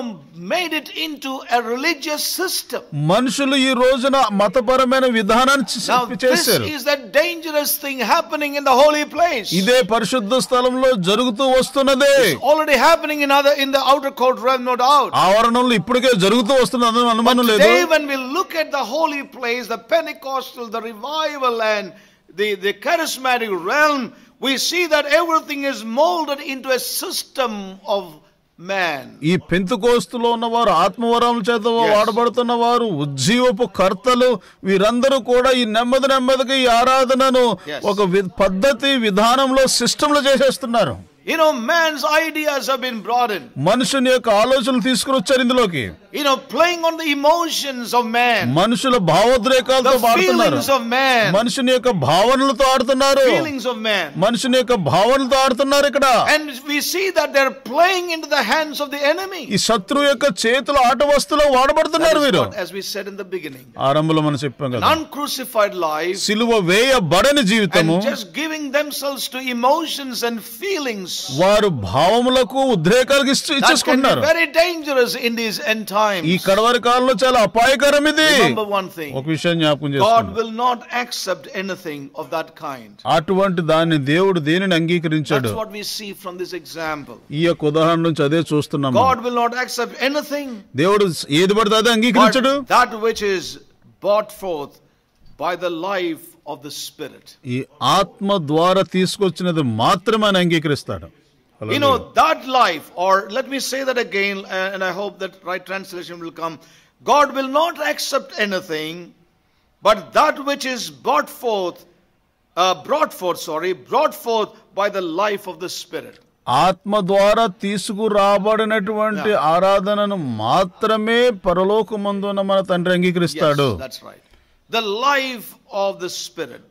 made it into a religious system. మనుషులు ఈ రోజున మతపరమైన విధానాన్ని చేశారు. This is a dangerous thing happening in the holy place. ఇదే పరిశుద్ధ స్థలంలో జరుగుతూ వస్తున్నదే. It's already happening in other in the outer court realm no doubt. ఆవరణంలో ఇప్పటికే జరుగుతూ వస్తున్నది అనుమానం లేదు. Today when we look at the holy place, the Pentecostal, the revival and the, the charismatic realm, we see that everything is molded into a system of ఈ పెంతుకోస్తులో ఉన్నవారు ఆత్మవరం చేత వాడబడుతున్న వారు ఉజ్జీవపు కర్తలు వీరందరూ కూడా ఈ నెమ్మది నెమ్మదిగా ఈ ఆరాధనను ఒక పద్ధతి విధానంలో సిస్టంలో చేసేస్తున్నారు You know, man's ideas have been broadened. మనుషుని యొక్క ఆలోచనలు తీసుకురొచ్చారు ఇందులోకి. You know, playing on the emotions of man. మనుషుల భావోద్రేకాలతో ఆడుతున్నారు. Feelings of man. మనుషుని యొక్క భావనలతో ఆడుతున్నారు. Feelings of man. మనుషుని యొక్క భావనలతో ఆడుతున్నారు ఇక్కడ. And we see that they're playing into the hands of the enemy. ఈ శత్రువు యొక్క చేతుల ఆట వస్తువులో వాడబడుతున్నారు వీరు. As we said in the beginning. ఆరంభంలో మనం చెప్పాం కదా. Non-crucified life. సిలువ వేయబడని జీవితము. And just giving themselves to emotions and feelings వారు భావములకు ఉద్రేకాలకు ఇచ్చేసుకుంటున్నారు very dangerous in these end times ఈ కడవరి కాలంలో చాలా అపాయకరం ఇది ఒక విషయం జ్ఞాపకం చేసుకోండి God will not accept anything of that kind అటువంటి దాన్ని దేవుడు దేనిని అంగీకరించాడు that's what we see from this example ఈ యొక్క ఉదాహరణ నుంచి అదే చూస్తున్నాం God will not accept anything దేవుడు ఏది పడితే అదే అంగీకరించడు that which is brought forth by the life of the Spirit. You know, that life, or let me say that again, uh, and I hope that right translation will come. God will not accept anything, but that which is brought forth, uh, brought forth, sorry, brought forth by the life of the Spirit. ఆత్మ ద్వారా తీసుకురాబడినటువంటి ఆరాధనను మాత్రమే పరలోకమందున మన తండ్రి అంగీకరిస్తాడు the life of the spirit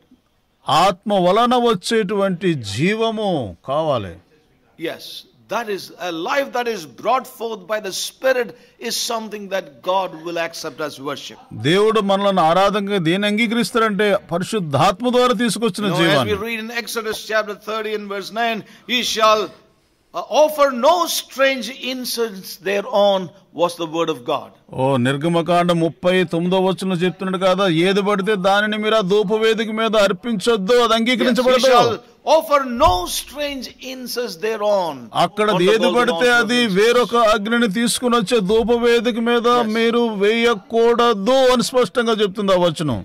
ఆత్మ వలన వచ్చేటువంటి జీవము కావాలి yes that is a life that is brought forth by the spirit is something that god will accept as worship దేవుడు మనలను ఆరాధనగా దేని అంగీకరిస్తారంటే పరిశుద్ధాత్మ ద్వారా తీసుకొచ్చిన as we read in exodus chapter 30 and verse 9 he shall offer no strange incense thereon was the word of God ఓ నిర్గమకాండ ముప్పై తొమ్మిదో వచ్చిన చెప్తున్నాడు కదా ఏది పడితే దానిని మీరు ఆ ధూపవేదిక మీద అర్పించొద్దు అది అంగీకరించబడదు offer no strange incense thereon అక్కడ ఏది పడితే అది వేరొక అగ్నిని తీసుకుని వచ్చే ధూపవేదిక మీద మీరు వేయకూడదు అని స్పష్టంగా చెప్తుంది ఆ వచనం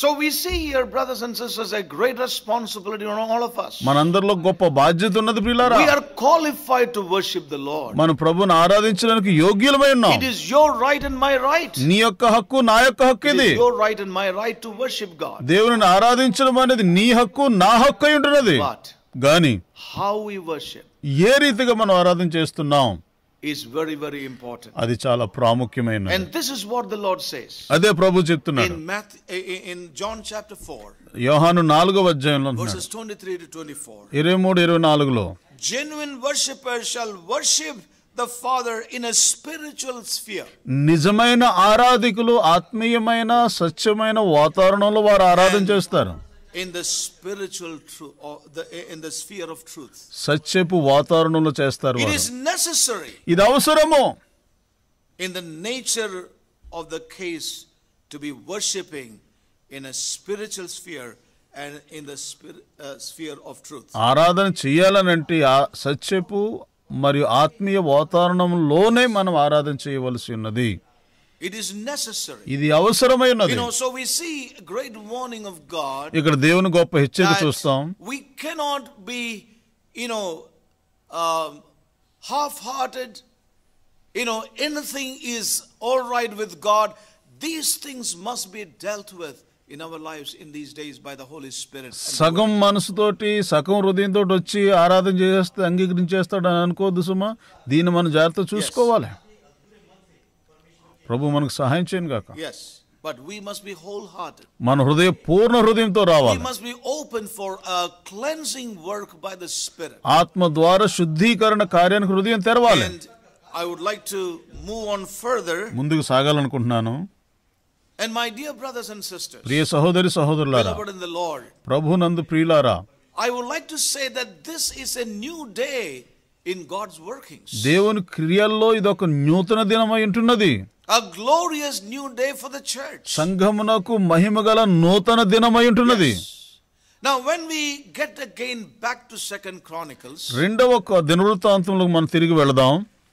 so we see here brothers and sisters a great responsibility on all of us మనందరిలో గొప్ప బాధ్యత ఉన్నది ప్రియులారా we are qualified to worship the Lord మన ప్రభువును ఆరాధించడానికి యోగ్యులమై ఉన్నాం it is your right and my right నీ యొక్క హక్కు నా యొక్క హక్కు ఇది your right and my right to worship God దేవునిని ఆరాధించడం అనేది నీ హక్కు నా హక్కు అయి ఉంటున్నది గాని హౌ వి వర్షిప్ ఏ రీతిగా మనం ఆరాధన చేస్తున్నాం ఈస్ వెరీ వెరీ ఇంపార్టెంట్ అది చాలా ప్రాముఖ్యమైన and this is what the Lord says అదే ప్రభు చెప్తున్నాడు ఇన్ జాన్ చాప్టర్ 4 యోహాను 4వ అధ్యాయంలో వర్సెస్ 23 టు 24 23 24 లో genuine worshipper shall worship the Father in a spiritual sphere నిజమైన ఆరాధికులు ఆత్మీయమైన సత్యమైన వాతావరణంలో వారు ఆరాధన చేస్తారు in the spiritual in the sphere of truth సత్యపు వాతావరణంలో చేస్తారు ఇట్ ఇస్ నెసెసరీ ఇది అవసరము in the nature of the case to be worshipping in a spiritual sphere and in the sphere of truth ఆరాధన చేయాలనంటే సత్యపు మరియు ఆత్మీయ వాతావరణంలోనే మనం ఆరాధన చేయవలసి ఉన్నది ఇట్ ఈస్ నెససరీ ఇది అవసరమై ఉన్నది no so we see great warning of God ఇక్కడ దేవుని గొప్ప హెచ్చరిక చూస్తాం we cannot be you know half hearted you know anything is all right with God these things must be dealt with in our lifes in these days by the Holi Spirit సగం మనసుతోటి సగం హృదయంతో వచ్చి ఆరాధన చేస్తే అంగీకరించేస్తాడు అని అనుకోద్దు సుమా దీన్ని మనం జాగ్రత్త చూసుకోవాలి ప్రభు మనకు సహాయం చేయను గాక yes but we must be wholehearted మన హృదయ పూర్ణ హృదయంతో రావాలి we must be open for a cleansing work by the spirit aatma dwara శుద్ధీకరణ కార్యానికి హృదయం తెరవాలి and i would like to move on further and my dear brothers and sisters ప్రియ సహోదరి in the lord i would like to say that this is a new day in god's workings దేవుని క్రియల్లో ఇది ఒక నూతన దినమై ఉంటున్నది A glorious new day for the church. సంఘమునకు మహిమగల నూతన దినమై ఉంటున్నది. Now when we get again back to second chronicles రెండవ దినవృత్తాంతంలోకి మనం తిరిగి వెళదాం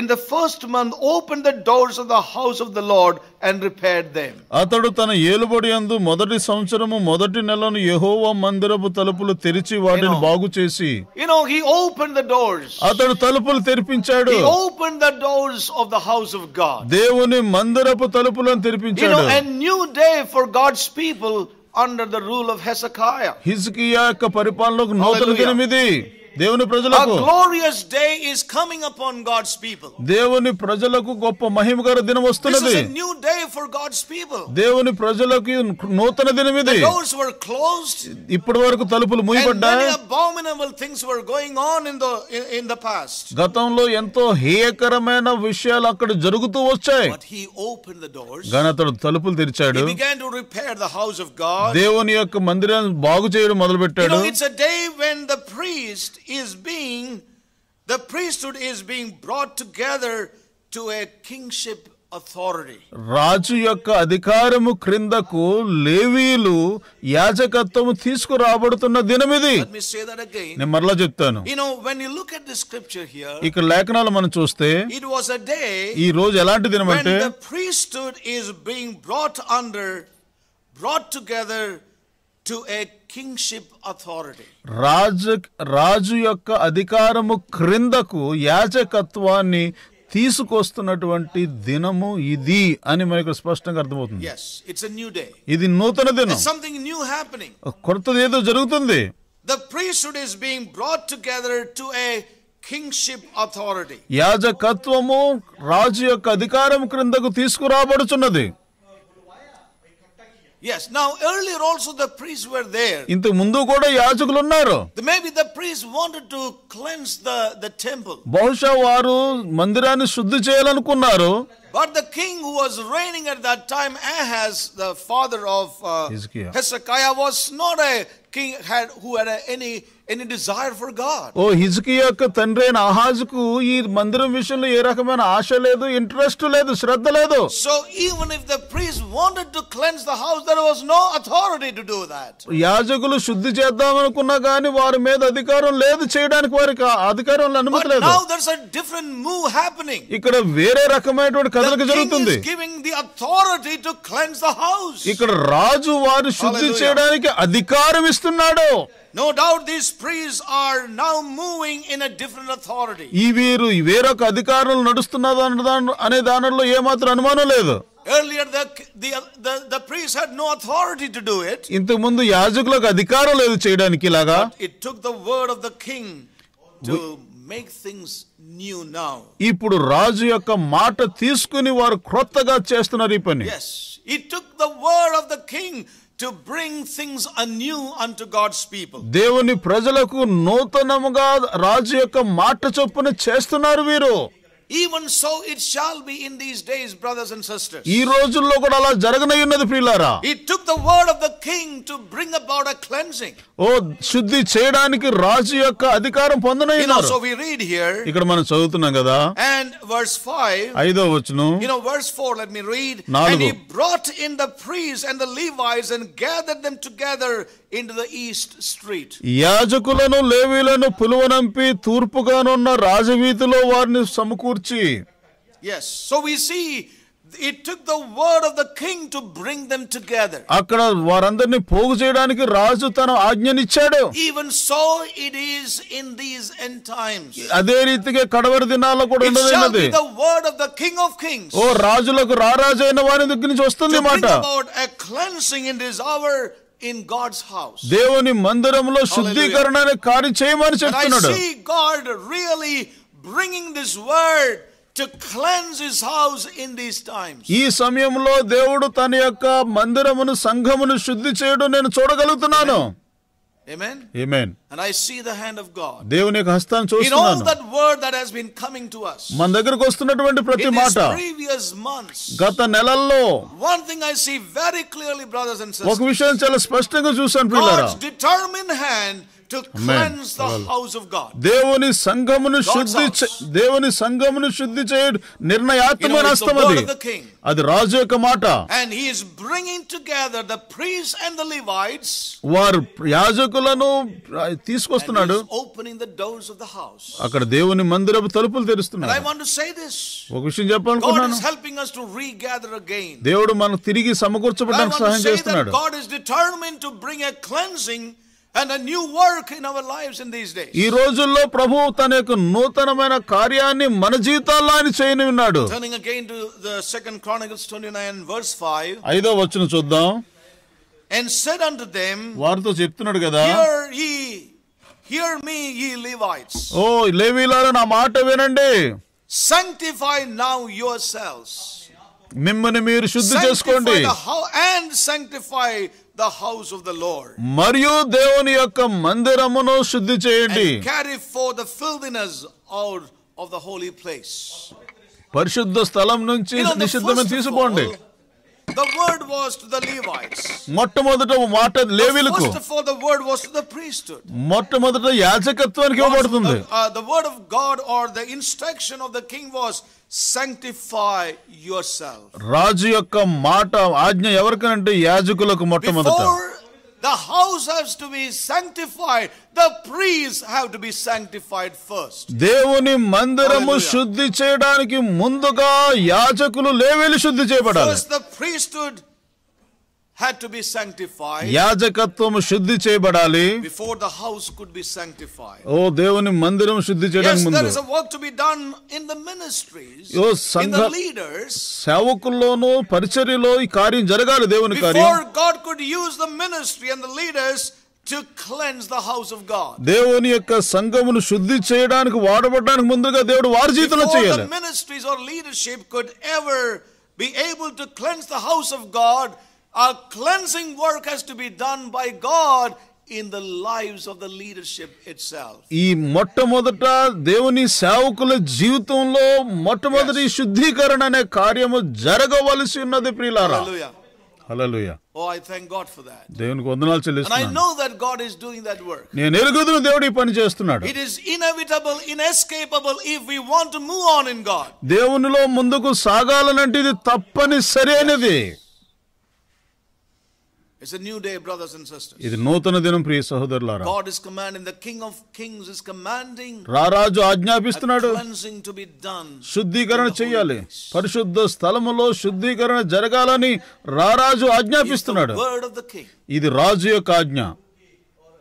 in the first month opened the doors of the house of the Lord and repaired them. అతడు తన మొదటి సంవత్సరము మొదటి నెలను యెహోవా మందిరపు తలుపులు తెరిచి వాటిని you know he opened the doors అతడు తలుపులు తెరిపించాడు he opened the doors of the house of god దేవుని మందిరపు తలుపులను తెరిపించాడు you know a new day for god's people under the rule of hezekiah హిజ్కియా యొక్క పరిపాలనకు నూతన దినమిది దేవుని ప్రజలకు glorious day is coming up on God's people దేవుని ప్రజలకు గొప్ప మహిమ గల దినం వస్తున్నది is new day for God's people దేవుని ప్రజలకు నూతన దినం ఇది డోర్స్ వర్ క్లోజ్డ్ ఇప్పటివరకు తలుపులు మూయబడ్డాయి and abominable things were going on in the in the past గతంలో ఎంతో హేయకరమైన విషయాలు అక్కడ జరుగుతూ వచ్చాయి but he open the doors గణతడు తలుపులు తెరిచాడు he began to repair the house of God దేవుని యొక్క మందిరాన్ని బాగు చేయడం మొదలుపెట్టాడు it's a day when the priest is being, the priesthood is being brought together to a kingship authority. రాజు యొక్క అధికారము క్రిందకు లేవీలు యాజకత్వము తీసుకురాబడుతున్న దినం ఇది నేను మరలా చెప్తాను ఇక్కడ లేఖనాలు మనం చూస్తే ఈ రోజు ఎలాంటి దినం అంటే priesthood is being brought under brought together to a kingship authority రాజు రాజు యొక్క అధికారము క్రిందకు యాజకత్వాన్ని తీసుకొస్తున్నటువంటి దినము ఇది అని మనకు స్పష్టంగా అర్థమవుతుంది ఇట్స్ న్యూ డే ఇది నూతన దినం సంథింగ్ న్యూ హ్యాపెనింగ్ కొత్తది ఏదో జరుగుతుంది the priesthood is being brought together to a kingship authority యాజకత్వము రాజు యొక్క అధికారం క్రిందకు తీసుకురాబడుచున్నది Yes. Now earlier also the priests were there. ఇంత ముందు కూడా యాజకులు ఉన్నారు. Maybe the priests wanted to cleanse the the temple. బహుశా వారు మందిరాన్ని శుద్ధి చేయాలనుకున్నారు. But the king who was reigning at that time, Ahaz, the father of uh, Hezekiah, was not a king had who had a, any any desire for God ఓ హిజ్కి యొక్క తండ్రి అయిన కు ఈ మందిరం విషయంలో ఏ రకమైన ఆశ లేదు ఇంట్రెస్ట్ లేదు శ్రద్ధ లేదు so even if the priest wanted to cleanse the house there was no authority to do that యాజకులు శుద్ధి చేద్దాం అనుకున్నా గాని వారి మీద అధికారం లేదు చేయడానికి వారికి అధికారం అనుమతి లేదు now there's a different move happening ఇక్కడ వేరే రకమైనటువంటి కదలిక జరుగుతుంది giving the authority to cleanse the house ఇక్కడ రాజు వారి శుద్ధి చేయడానికి అధికారం ఇస్తున్నాడు no doubt these priest are now moving in a different authority ఈ వీరు వేరొక అధికారులు నడుస్తున్నారు అనే దానిలో ఏమాత్రం అనుమానం లేదు earlier the, the the, priest had no authority to do it ఇంతకు ముందు యాజకులకు అధికారం లేదు చేయడానికి ఇలాగా it took the word of the king to make things new now ఇప్పుడు రాజు యొక్క మాట తీసుకుని వారు క్రొత్తగా చేస్తున్నారు ఈ పని yes it took the word of the king to bring things new unto God's people దేవుని ప్రజలకు నూతనముగా రాజు యొక్క మాట చొప్పున చేస్తున్నారు వీరు Even so, it shall be in these days, brothers and sisters. It took the word of the king to bring about a cleansing. Oh, should the Rajya You know, so we read here. And verse 5. You know, verse 4, let me read. And he brought in the priests and the Levites and gathered them together into the east street యాజకులను లేవీలను పులువనంపి తూర్పుగానున్న రాజవీధిలో వారిని సమకూర్చి yes so we see it took the word of the king to bring them together అక్కడ వారందరిని పోగు చేయడానికి రాజు తన ఆజ్ఞనిచ్చాడు even so it is in these end times అదే రీతిగా కడవరి దినాల్లో కూడా ఉండదన్నది the word of the king of kings ఓ రాజులకు రారాజైన వారి దగ్గర నుంచి వస్తుంది మాట about a cleansing in this hour in God's house. దేవుని మందిరంలో శుద్ధీకరణ అనే చేయమని చెప్తున్నాడు. I see God really bringing this word to cleanse his house in these times. ఈ సమయంలో దేవుడు తన యొక్క మందిరమును సంఘమును శుద్ధి చేయడం నేను చూడగలుగుతున్నాను. Amen. దేవుని యొక్క హస్తాన్ని చూస్తున్నాను మన దగ్గరకు వస్తున్నటువంటి ప్రతి మాట గత నెలల్లో ఒక విషయం చాలా స్పష్టంగా చూశాను పిల్లరా దేవుని సంఘమును శుద్ధి దేవుని సంఘమును శుద్ధి చేయడు నిర్ణయాత్మక హస్తం అది అది రాజు యొక్క మాట వారు యాజకులను తీసుకొస్తున్నాడు అక్కడ దేవుని మందిరపు తలుపులు తెరుస్తున్నాడు ఒక విషయం చెప్పాలనుకుంటున్నాను దేవుడు మనం తిరిగి సమకూర్చబడడానికి సహాయం చేస్తున్నాడు God is determined to bring a cleansing and a new work in our lives in these days ఈ రోజుల్లో ప్రభు తన యొక్క నూతనమైన కార్యాన్ని మన జీవితాల్లో ఆయన చేయని ఉన్నాడు turning again to second Chronicles 29 verse 5 ఐదో వచ్చిన చూద్దాం అండ్ సెడ్ అంటు దెం వారితో చెప్తున్నాడు కదా హియర్ ఈ హియర్ మీ ఈ లివాయిట్స్ ఓ వినండి sanctify now yourselves మిమ్మల్ని మీరు శుద్ధి చేసుకోండి and sanctify the house of the Lord మరియు దేవుని యొక్క మందిరమును శుద్ధి చేయండి carry forth the filthiness out of the holy place పరిశుద్ధ స్థలం నుంచి నిషిద్ధమని తీసుకోండి The word was to the Levites. మొట్టమొదట మాట లేవీలకు First of all, the word was to the priesthood. మొట్టమొదట యాజకత్వానికి ఇవ్వబడుతుంది Uh, the word of God or the instruction of the king was sanctify yourself. రాజు యొక్క మాట ఆజ్ఞ ఎవరికనంటే యాజకులకు మొట్టమొదట Before The house has to be sanctified. The priests have to be sanctified first. దేవుని మందిరము శుద్ధి చేయడానికి ముందుగా యాజకులు లేవేలు శుద్ధి చేయబడాలి. First the priesthood had to be sanctified శుద్ధి చేయబడాలి before the house could be sanctified ఓ దేవుని మందిరం శుద్ధి చేయడానికి ముందు yes there is a work to be done in the ministries ఓ సంఘ in the leaders సేవకుల్లోనూ పరిచర్యలో ఈ కార్యం జరగాలి దేవుని కార్యం before god could use the ministry and the leaders to cleanse the house of God. దేవుని యొక్క సంఘమును శుద్ధి చేయడానికి వాడబడడానికి ముందుగా దేవుడు వారి జీవితంలో చేయాలి. The ministries or leadership could ever be able to cleanse the house of God. A cleansing work has to be done by God in the lives of the leadership itself. ఈ మొట్టమొదట దేవుని సేవకుల జీవితంలో మొట్టమొదటి శుద్ధీకరణ అనే కార్యము జరగవలసి ఉన్నది ప్రియులారా Hallelujah! Oh, I thank God for that. వందనాలు చెల్లిస్తున్నాను. And I know that God is doing that work. నేను ఎరుగుదును దేవుడు ఈ పని చేస్తున్నాడు. It is inevitable, inescapable if we want to move on in God. దేవునిలో ముందుకు సాగాలనంటే ఇది తప్పనిసరి అయినది. Yes. It's new day brothers and sisters ఇది నూతన దినం ప్రియ సహోదరులారా God is commanding the king of kings is commanding రా రాజు ఆజ్ఞాపిస్తున్నాడు క్లెన్సింగ్ టు బి డన్ శుద్ధీకరణ చేయాలి పరిశుద్ధ స్థలములో శుద్ధీకరణ జరగాలని రారాజు ఆజ్ఞాపిస్తున్నాడు ఇది రాజు యొక్క ఆజ్ఞ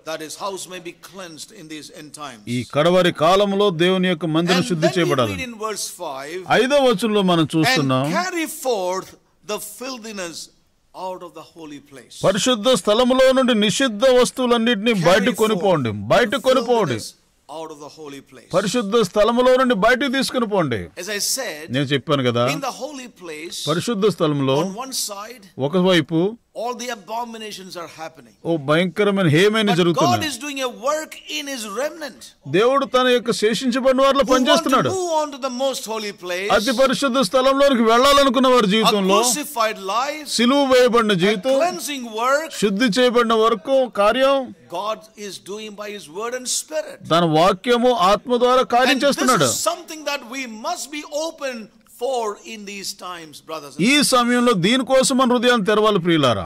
that is house may be cleansed in this end times ఈ కడవరి కాలములో దేవుని యొక్క మందిరం శుద్ధి చేయబడాలి ఇన్ వర్స్ 5 ఐదవ వచనంలో మనం చూస్తున్నాం క్యారీ ఫోర్త్ ద ఫిల్దినెస్ పరిశుద్ధ స్థలములో నుండి నిషిద్ధ వస్తువులన్నిటిని బయట కొనిపోండి బయట కొనిపోండి పరిశుద్ధ స్థలములో నుండి బయటికి తీసుకుని పోండి నేను చెప్పాను కదా పరిశుద్ధ స్థలంలో ఒకవైపు all the abominations are happening. ఓ భయంకరమైన హేమైన జరుగుతుంది. God is doing a work in his remnant. దేవుడు తన యొక్క శేషించబడిన వారిలో పని చేస్తున్నాడు. Who want to the most holy place? అతి పరిశుద్ధ స్థలంలోకి వెళ్ళాలనుకున్న వారి జీవితంలో crucified life. సిలువ వేయబడిన జీవితం. Cleansing work. శుద్ధి చేయబడిన వరకు కార్యం God is doing by his word and spirit. తన వాక్యము ఆత్మ ద్వారా కార్యం చేస్తున్నాడు. Something that we must be open ఈ సమయంలో దీనికోసం మన హృదయాన్ని తెరవాలి ప్రియులారా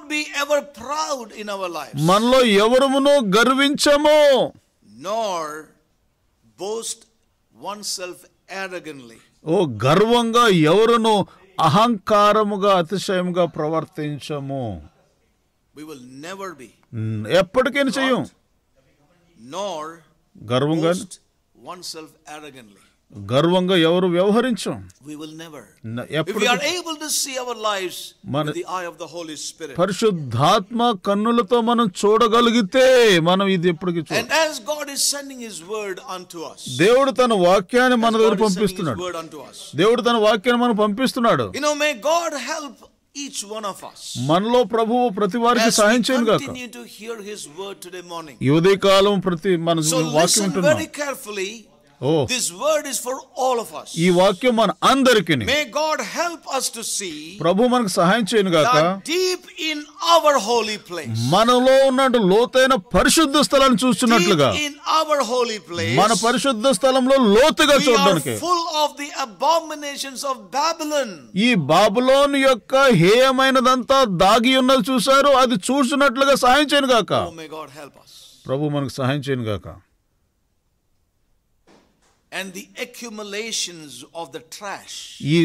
don't be ever proud in our life మనలో ఎవరును గర్వించము nor boast oneself arrogantly ఓ గర్వంగా ఎవరును అహంకారముగా అతిశయముగా ప్రవర్తించము వి విల్ నెవర్ బి ఎప్పటికైనా చేయం నోర్ గర్వంగా వన్ సెల్ఫ్ ఎరగన్లీ గర్వంగా ఎవరు వ్యవహరించం పరిశుద్ధాత్మ కన్నులతో మనం చూడగలిగితే మనం ఇది ఎప్పటికీ దేవుడు తన వాక్యాన్ని మన దగ్గర పంపిస్తున్నాడు దేవుడు తన వాక్యాన్ని మనం పంపిస్తున్నాడు మనలో ప్రభువు ప్రతి వారికి సహాయం చేయను ఈ ఉదయకాలం ప్రతి మన వాక్యం ఓ వర్డ్ ఫర్ ఆల్ ఆఫ్ ఈ వాక్యం మన అందరికి హెల్ప్ సీ ప్రభు మనకు సహాయం చేయను గాక deep in our holy place మనలో ఉన్నట్టు లోతైన పరిశుద్ధ స్థలాన్ని చూస్తున్నట్లుగా ఇన్ అవర్ హోలీ ప్లేస్ మన పరిశుద్ధ స్థలంలో లోతుగా చూడడానికి full of the abominations of Babylon ఈ బాబులోన్ యొక్క హేయమైనదంతా దాగి ఉన్నది చూసారు అది చూస్తున్నట్లుగా సహాయం చేయను గాక oh, ప్రభు మనకు సహాయం చేయను గాక అండ్ ఆఫ్ ద ట్రాష్ ఈ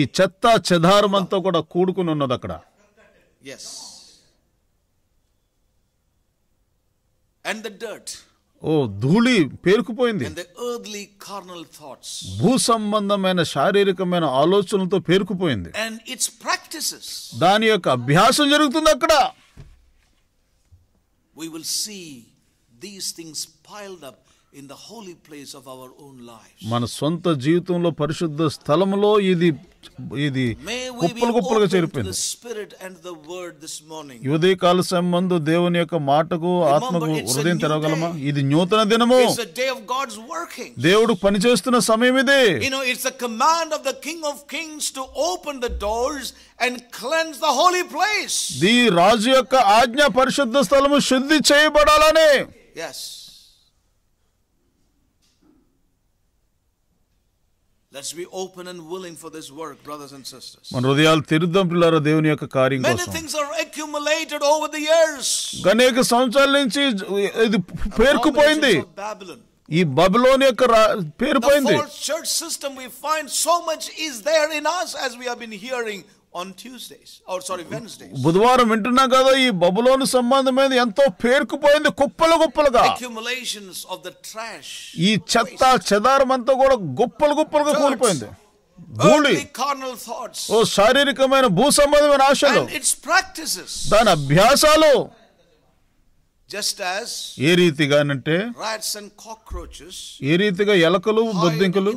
ఈ చెత్త చెదారం అంతా కూడా కూడుకుని ఉన్నది అక్కడ అండ్ ద డర్ట్ ఓ ధూళి పేరుకుపోయింది భూ సంబంధమైన శారీరకమైన ఆలోచనలతో పేరుకుపోయింది అండ్ ఇట్స్ ప్రాక్టీసెస్ దాని యొక్క అభ్యాసం జరుగుతుంది అక్కడ we will see these things piled up మన సొంత జీవితంలో పరిశుద్ధ స్థలంలో ఇది ఇది కుప్పలు కుప్పలుగా చేరిపోయింది ఉదయ కాల సంబంధు దేవుని యొక్క మాటకు ఆత్మకు హృదయం తెరవగలమా ఇది నూతన దినము దేవుడు పనిచేస్తున్న సమయం ఇదే it's command of the king of kings to open the doors and cleanse the holy place the రాజు యొక్క ఆజ్ఞ పరిశుద్ధ స్థలము శుద్ధి చేయబడాలనే yes Let's be open and willing for this work, brothers and sisters. మన హృదయాలు తిరుద్దాం పిల్లారా దేవుని యొక్క Many things are accumulated over the years. అనేక సంవత్సరాల నుంచి ఇది పేర్కుపోయింది. ఈ బబులోన్ యొక్క పేరు పోయింది. The church system we find so much is there in us as we have been hearing Oh, బుధవారం వింటున్నా కదా ఈ బబులోని సంబంధమైన ఎంతో పేరుకుపోయింది కుప్పలు గుప్పలుగా ఈ చెత్త చెదారం అంతా కూడా గుప్పలు గుప్పలుగా కూలిపోయింది ఓ శారీరకమైన భూ సంబంధమైన ఆశలు దాని అభ్యాసాలు జస్ట్ యాజ్ ఏ రీతిగా అంటే రాట్స్ అండ్ కాక్రోచెస్ ఏ రీతిగా ఎలకలు బొద్దింకలు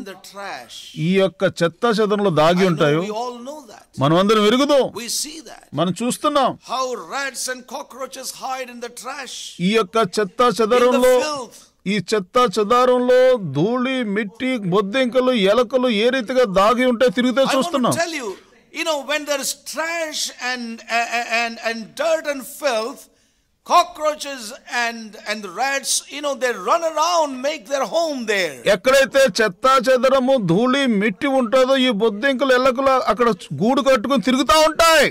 ఈ యొక్క చెత్త చెదరంలో దాగి ఉంటాయో మనం అందరం ఎరుగుదాం మనం చూస్తున్నాం how rats and cockroaches hide in the trash ఈ యొక్క చెత్త చెదరంలో ఈ చెత్త చెదారంలో ధూళి మిట్టి బొద్దింకలు ఎలకలు ఏ రీతిగా దాగి ఉంటే తిరిగితే చూస్తున్నాం You know, వెన్ there is trash and, and and cockroaches and and rats you know they run around make their home there ఎక్కడైతే చెత్త చెదరము ధూళి మిట్టి ఉంటుందో ఈ బొద్దింకలు ఎల్లకలు అక్కడ గూడు కట్టుకొని తిరుగుతూ ఉంటాయి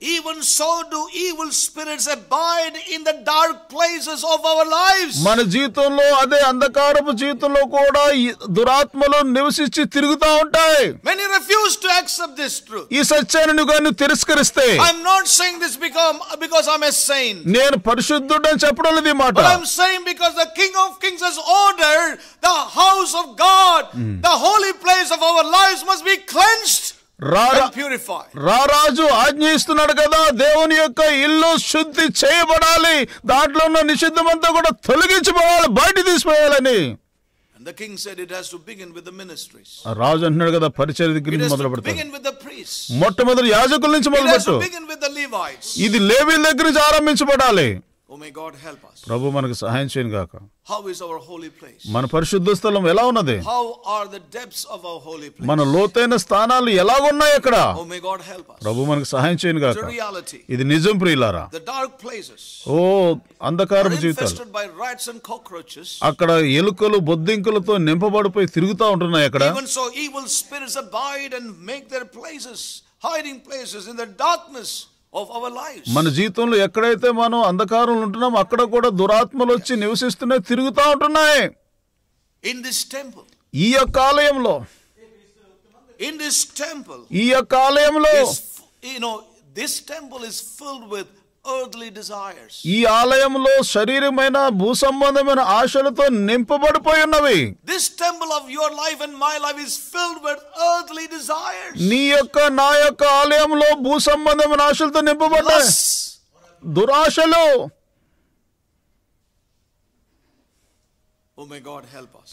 even so do evil spirits abide in the dark places of our lives మన జీవితంలో అదే అంధకారపు జీవితంలో కూడా దురాత్మలు నివసించి తిరుగుతా ఉంటాయి many refuse to accept this truth ఈ సత్యాన్ని నువ్వు తిరస్కరిస్తే i am not saying this because because i'm a saint నేను పరిశుద్ధుడని చెప్పడం లేదు మాట but i'm saying because the king of kings has ordered the house of god mm. the holy place of our lives must be cleansed రారాజు ఆజ్ఞ ఇస్తున్నాడు కదా దేవుని యొక్క ఇల్లు శుద్ధి చేయబడాలి దాంట్లో ఉన్న నిషిద్ధం అంతా కూడా తొలగించిపోవాలి బయట తీసిపోయాలని the king said it has to begin with the ministries రాజు అంటున్నాడు కదా పరిచర్య దగ్గర నుంచి మొదలు పెడతాడు begin with the priests మొట్టమొదటి యాజకుల నుంచి మొదలు పెట్టు begin with the levites ఇది లేవీయుల దగ్గర నుంచి ఆరంభించబడాలి Oh, ప్రభు మనకు సహాయం చేయను గాక మన పరిశుద్ధ స్థలం ఎలా ఉన్నది మన లోతైన స్థానాలు ఎలా ఉన్నాయి అక్కడ oh, ప్రభు మనకు సహాయం చేయను గాక ఇది నిజం ప్రియులారా ఓ అంధకార జీవితాలు అక్కడ ఎలుకలు బొద్దింకలతో నింపబడిపోయి తిరుగుతూ ఉంటున్నాయి అక్కడ hiding places in the darkness మన జీవితంలో ఎక్కడైతే మనం అంధకారంలో ఉంటున్నామో అక్కడ కూడా దురాత్మలు వచ్చి నివసిస్తున్నాయి తిరుగుతూ ఉంటున్నాయి ఇన్ దిస్ టెంపుల్ ఈ యొక్క ఆలయంలో ఇన్ దిస్ టెంపుల్ ఈ యొక్క ఆలయంలో this temple is full with ఈ ఆలయంలో శరీరమైన భూ సంబంధమైన ఆశలతో నింపబడిపోయి ఉన్నవి this temple of your life and my life is filled with earthly desires నీ యొక్క నా యొక్క ఆలయంలో భూ సంబంధమైన ఆశలతో నింపబడ్డాయి దురాశలు oh,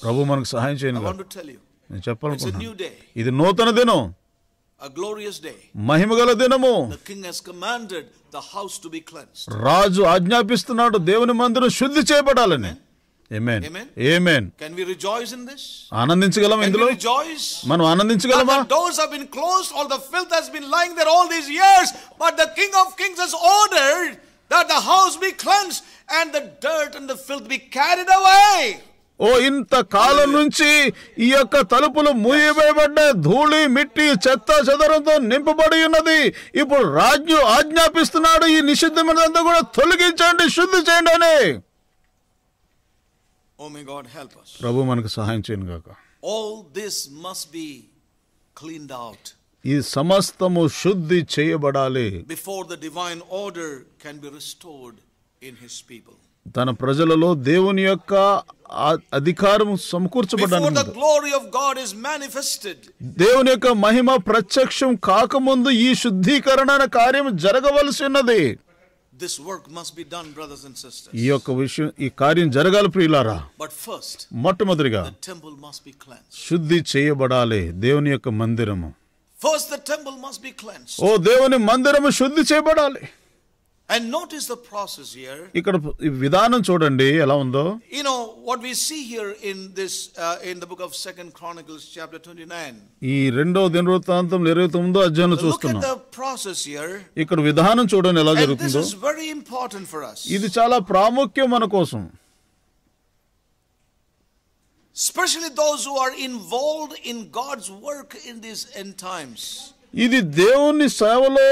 ప్రభు మనకు సహాయం చేయండి నేను చెప్పాలనుకుంటున్నాను ఇది నూతన దినం మహిమగల దినము king he's commanded the house to be cleansed. రాజు ఆజ్ఞాపిస్తున్నాడు దేవుని మందిరం శుద్ధి చేయబడాలని Amen. Amen. Amen. Can we rejoice in this? ఆనందించగలమా ఇందులో? Can we rejoice? మనం ఆనందించగలమా? The doors have been closed, all the filth has been lying there all these years, but the King of Kings has ordered that the house be cleansed and the dirt and the filth be carried away. ఓ ఇంత కాలం నుంచి ఈ యొక్క తలుపులు మూయబడ్డ ధూళి మిట్టి చెత్త చెదరంతో నింపబడి ఉన్నది ఇప్పుడు రాజ్ఞు ఆజ్ఞాపిస్తున్నాడు ఈ నిషిద్ధమైనదంతా కూడా తొలగించండి శుద్ధి చేయండి అని oh, ప్రభు మనకు సహాయం చేయను గాక all this must be cleaned out ఈ సమస్తము శుద్ధి చేయబడాలి before the divine order can be restored in his people తన ప్రజలలో దేవుని యొక్క అధికారం సమకూర్చబడ్డానికి దేవుని యొక్క మహిమ ప్రత్యక్షం కాకముందు ఈ శుద్ధీకరణ కార్యం జరగవలసి ఉన్నది this work must be done brothers and sisters ఈ యొక్క విషయం ఈ కార్యం జరగాలి ప్రియులారా బట్ ఫస్ట్ మొట్టమొదటిగా శుద్ధి చేయబడాలి దేవుని యొక్క మందిరము first the temple must be cleanse ఓ దేవుని మందిరము శుద్ధి చేయబడాలి And notice the process here. ఇక్కడ విధానం చూడండి ఎలా ఉందో. You know what we see here in this uh, in the book of Second Chronicles chapter 29. ఈ రెండో దినవృత్తాంతం 29వ అధ్యాయంలో చూస్తున్నాం. Look at the process here. ఇక్కడ విధానం చూడండి ఎలా జరుగుతుందో. This is very important for us. ఇది చాలా ప్రాముఖ్యం మన కోసం. Especially those who are involved in God's work in these end times. ఇది దేవుని సేవలో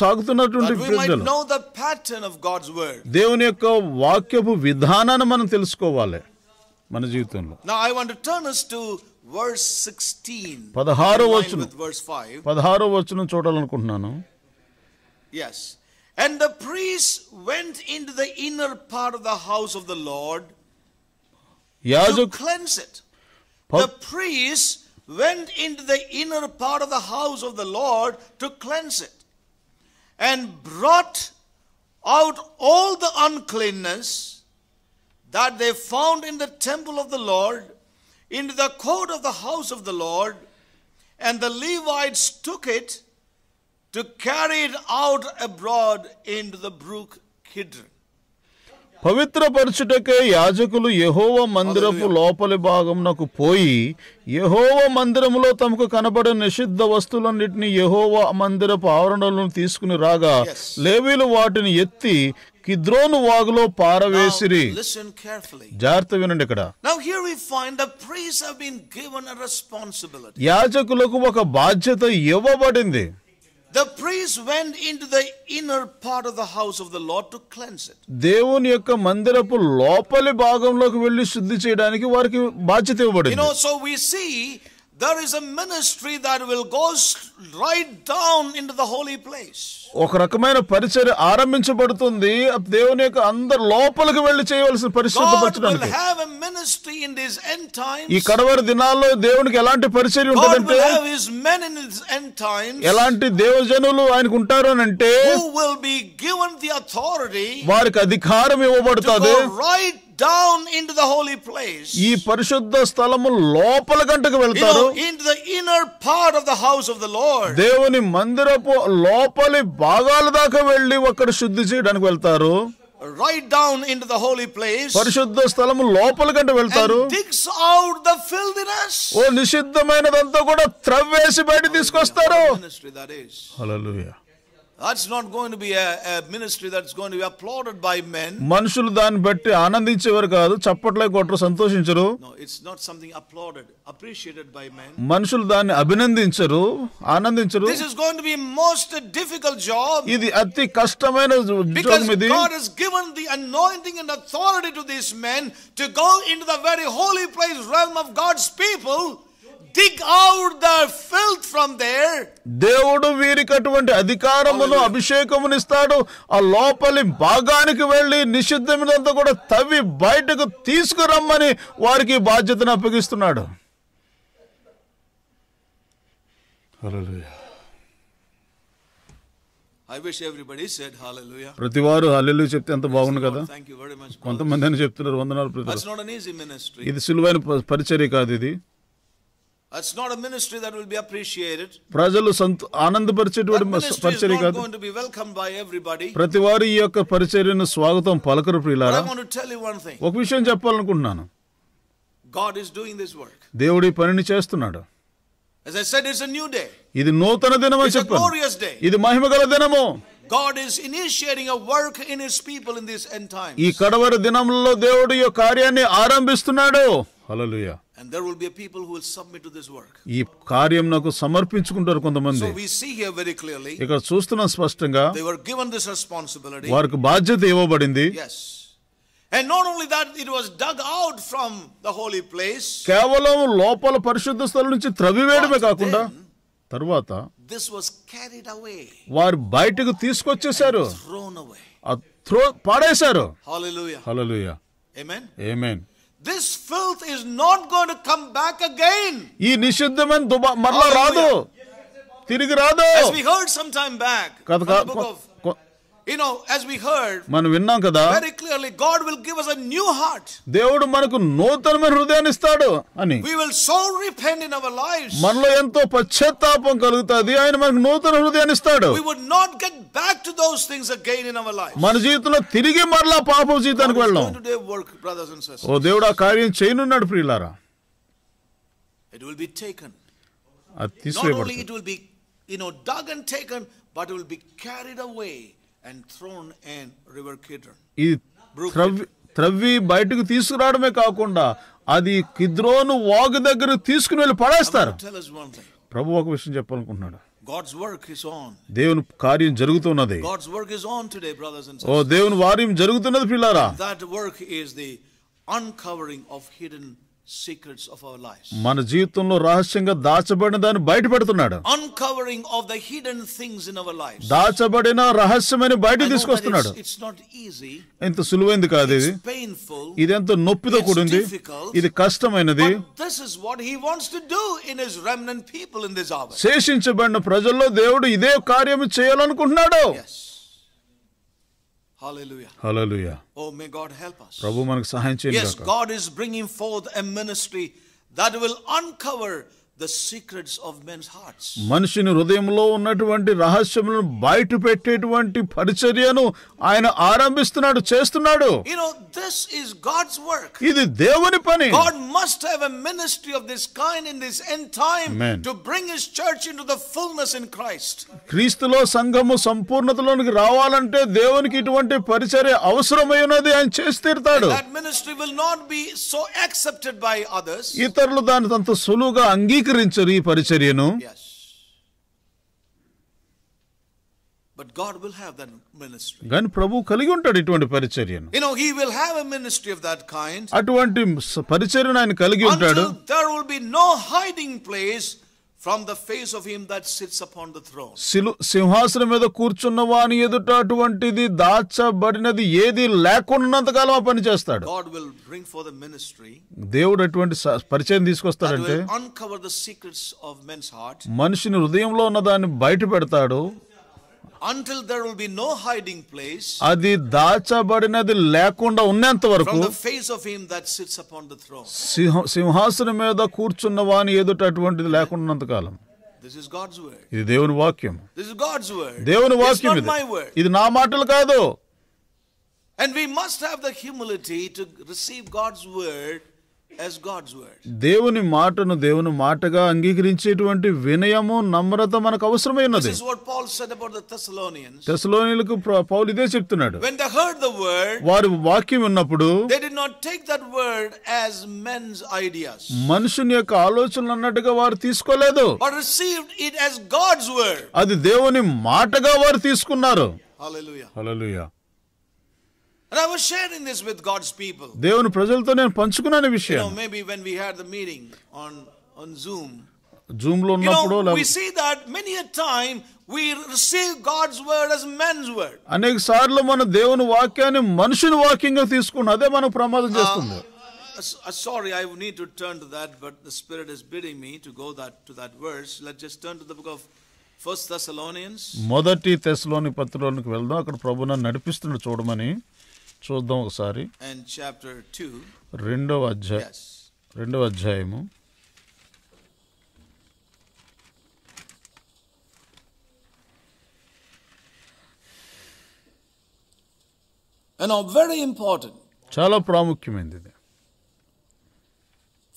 సాగుతున్నటువంటి దేవుని యొక్క వాక్యపు విధానాన్ని మనం తెలుసుకోవాలి మన జీవితంలో I want turn to verse 16 16వ వచనం వర్స్ 5 వచనం చూడాలనుకుంటున్నాను yes and the priest went into the inner part of the house of the lord to cleanse it the priest went into the inner part of the house of the lord to cleanse it and brought out all the uncleanness that they found in the temple of the Lord, in the court of the house of the Lord, and the Levites took it to carry it out abroad into the brook Kidron. పవిత్రపరచుటకే యాజకులు యహోవ మందిరపు లోపలి భాగమునకు పోయి యహోవ మందిరములో తమకు కనబడే నిషిద్ధ వస్తువులన్నింటినీ యహోవ మందిరపు ఆవరణలను తీసుకుని రాగా లేవీలు వాటిని ఎత్తి కిద్రోను వాగులో పారవేసిరి జాగ్రత్త వినండి ఇక్కడ యాజకులకు ఒక బాధ్యత ఇవ్వబడింది the priest went in the inner part of the house of the Lord to cleanse దేవుని యొక్క మందిరపు లోపలి భాగంలోకి వెళ్లి శుద్ధి చేయడానికి వారికి బాధ్యత ఇవ్వబడింది so we there is a ministry that will go right down into the holy place. ఒక రకమైన పరిచర్య ఆరంభించబడుతుంది దేవుని యొక్క అందరి లోపలికి వెళ్ళి చేయవలసిన పరిశుద్ధపరచడానికి ఈ కడవరి దినాల్లో దేవునికి ఎలాంటి పరిచర్య ఉంటుందంటే ఎలాంటి దేవజనులు ఆయనకు ఉంటారు అని అంటే వారికి అధికారం ఇవ్వబడుతుంది right down into the holy place ఈ పరిశుద్ధ స్థలము లోపల గంటకు వెళ్తారు into the inner part of the house of the lord దేవుని మందిరపు లోపలి భాగాల దాకా వెళ్ళి అక్కడ శుద్ధి చేయడానికి వెళ్తారు right down into the holy place పరిశుద్ధ స్థలము లోపల గంట వెళ్తారు digs out the filthiness ఓ నిషిద్ధమైనదంతా కూడా త్రవ్వేసి బయట తీసుకొస్తారు హల్లెలూయా That's not going to be a, ministry that's going to be applauded by men. మనుషులు దాన్ని బట్టి ఆనందించేవారు కాదు చప్పట్లే కొట్టరు No, it's not something applauded, appreciated by men. మనుషులు దాన్ని అభినందించరు This is going to be most difficult job. Because God has given the anointing and authority to these men to go into the very holy place realm of God's people dig out the filth from there దేవుడు వీరికి అటువంటి అధికారమును అభిషేకమునిస్తాడు ఆ లోపలి భాగానికి వెళ్ళి నిషిద్ధమైనంతా కూడా తవ్వి బయటకు తీసుకురమ్మని వారికి బాధ్యతను అప్పగిస్తున్నాడు ప్రతి వారు హల్లెలు చెప్తే ఎంత బాగుంది కదా కొంతమంది అని చెప్తున్నారు వందనాలు ఇది సులువైన పరిచర్య కాదు ఇది It's not a ministry that will be appreciated. ప్రజలు ఆనందపరిచేటువంటి పరిచర్య కాదు. going to be welcomed by everybody. ప్రతి వారు ఈ యొక్క పరిచర్యను స్వాగతం పలకరు ప్రియులారా. I want to tell you one thing. ఒక విషయం చెప్పాలనుకుంటున్నాను. God is doing this work. దేవుడి పనిని చేస్తున్నాడు. As I said it's a new day. ఇది నూతన దినం అని చెప్పాను. ఇది మహిమగల దినము. God is initiating a work in his people in this end times ఈ కడవర దినములలో దేవుడు ఈ కార్యాన్ని ఆరంభిస్తున్నాడు హల్లెలూయ And there will be a people who will submit to this work. ఈ కార్యమునకు సమర్పించుకుంటారు కొంతమంది. So we see here very clearly. ఇక్కడ చూస్తున్నాం స్పష్టంగా. They were given this responsibility. వారికి బాధ్యత ఇవ్వబడింది. Yes. And not only that, it was dug out from the holy place. కేవలం లోపల పరిశుద్ధ స్థలం నుంచి త్రవ్వివేయడమే కాకుండా తర్వాత దిస్ వాస్ క్యారీడ్ అవే వారు బయటకు తీసుకొచ్చేశారు త్రో పాడేశారు this filth is not this filth is not again to come back again ఈ నిషిద్ధమైన మరలా రాదు తిరిగి రాదు some time back you know as we heard మనం విన్నాం కదా very clearly God will give us a new heart దేవుడు మనకు నూతనమైన హృదయాన్ని ఇస్తాడు అని we will so repent in our lifes మనలో ఎంతో పశ్చాత్తాపం కలుగుతాది ఆయన మనకు నూతన హృదయాన్ని ఇస్తాడు we would not get back to those things again in our life మన జీవితంలో తిరిగి మరలా పాపం జీవితానికి వెళ్ళాం ఓ దేవుడు ఆ కార్యం చేయనున్నాడు ప్రియులారా ఇట్ విల్ బి టేకన్ అది తీసుకోబడుతుంది it will be you know dug and taken but will be carried away ఈ త్రవ్వి బయటకు తీసుకురావడమే కాకుండా అది కిద్రోను వాగు దగ్గర తీసుకుని వెళ్ళి పడేస్తారు ప్రభు ఒక విషయం చెప్పాలనుకుంటున్నాడు దేవుని కార్యం జరుగుతున్నది ఓ దేవుని వార్యం జరుగుతున్నది పిల్లారా మన జీవితంలో రహస్యంగా దాచబడిన దాన్ని బయటపెడుతున్నాడు పెడుతున్నాడు uncovering of the hidden things in our life దాచబడిన రహస్యమైన బయట తీసుకొస్తున్నాడు ఎంత సులువైంది కాదు ఇది పెయిన్ఫుల్ ఇది ఎంత నొప్పితో కూడింది ఇది కష్టమైనది this is what he wants to do in his remnant people in this hour శేషించబడిన ప్రజల్లో దేవుడు ఇదే కార్యం చేయాలనుకుంటున్నాడు yes Hallelujah. Hallelujah. Oh, may us help us. సహాయం yes god is bringing forth a ministry that will uncover secrets hearts మనిషిని హృదయంలో ఉన్నటువంటి రహస్యములను బయట పెట్టేటువంటి పరిచర్యను ఆయన ఆరంభిస్తున్నాడు చేస్తున్నాడు గాడ్స్ వర్క్ ఇది దేవుని పని God must have a ministry of this kind in this end time to bring his church into the fullness in Christ క్రీస్తులో సంఘము సంపూర్ణతలోనికి రావాలంటే దేవునికి ఇటువంటి పరిచర్య అవసరమైనది ఆయన చేసి తీరుతాడు that ministry will not be so accepted by others ఇతరులు దాన్ని అంత సులువుగా అంగీ అంగీకరించరు ఈ పరిచర్యను But God will have that ministry. కానీ ప్రభు కలిగి ఉంటాడు ఇటువంటి పరిచర్యను. You know, he will have a ministry of that kind. అటువంటి పరిచర్యను ఆయన కలిగి ఉంటాడు. There will be no hiding place from the face of him that sits upon the throne సింహాసనం మీద కూర్చున్న వాని ఎదుట అటువంటిది దాచబడినది ఏది లేకున్నంత కాలం ఆ పని చేస్తాడు God will bring forth the ministry దేవుడు అటువంటి పరిచయం తీసుకొస్తాడంటే uncover the secrets of men's heart మనిషిని హృదయంలో ఉన్న దాన్ని బయట పెడతాడు until there will be no hiding place from the face of him that sits upon the throne సింహాసనం మీద కూర్చున్న వాని ఎదుటటువంటిది లేకుండానంత కాలం This is God's word. ఇది దేవుని వాక్యం. This is God's word. దేవుని వాక్యం ఇది. ఇది నా మాటలు కాదు. And we must have the humility to receive God's word దేవుని మాటను దేవుని మాటగా అంగీకరించేటువంటి వినయము నమ్రత మనకు అవసరమైనది తెసలోనిలకు పౌలు ఇదే చెప్తున్నాడు వారు వాక్యం ఉన్నప్పుడు మనుషుని యొక్క ఆలోచనలు అన్నట్టుగా వారు తీసుకోలేదు అది దేవుని మాటగా వారు తీసుకున్నారు And I was sharing this with God's people. దేవుని ప్రజలతో నేను పంచుకున్నాను ఈ You know, maybe when we had the meeting on on Zoom. Zoom లో You know, we see that many a time we receive God's word as man's word. అనేక సార్లు మన దేవుని వాక్యాన్ని మనుషుని వాక్యంగా తీసుకున్న అదే మనకు ప్రమాదం చేస్తుంది Uh, uh, sorry, I need to turn to that, but the Spirit is bidding me to go that to that verse. Let's just turn to the book of First Thessalonians. మొదటి తెశలోని పత్రికలోనికి వెళ్దాం అక్కడ ప్రభు నన్ను నడిపిస్తున్నాడు చూడమని చూద్దాం ఒకసారి రెండవ అధ్యాయం రెండవ అధ్యాయము వెరీ ఇంపార్టెంట్ చాలా ప్రాముఖ్యమైనది ఇది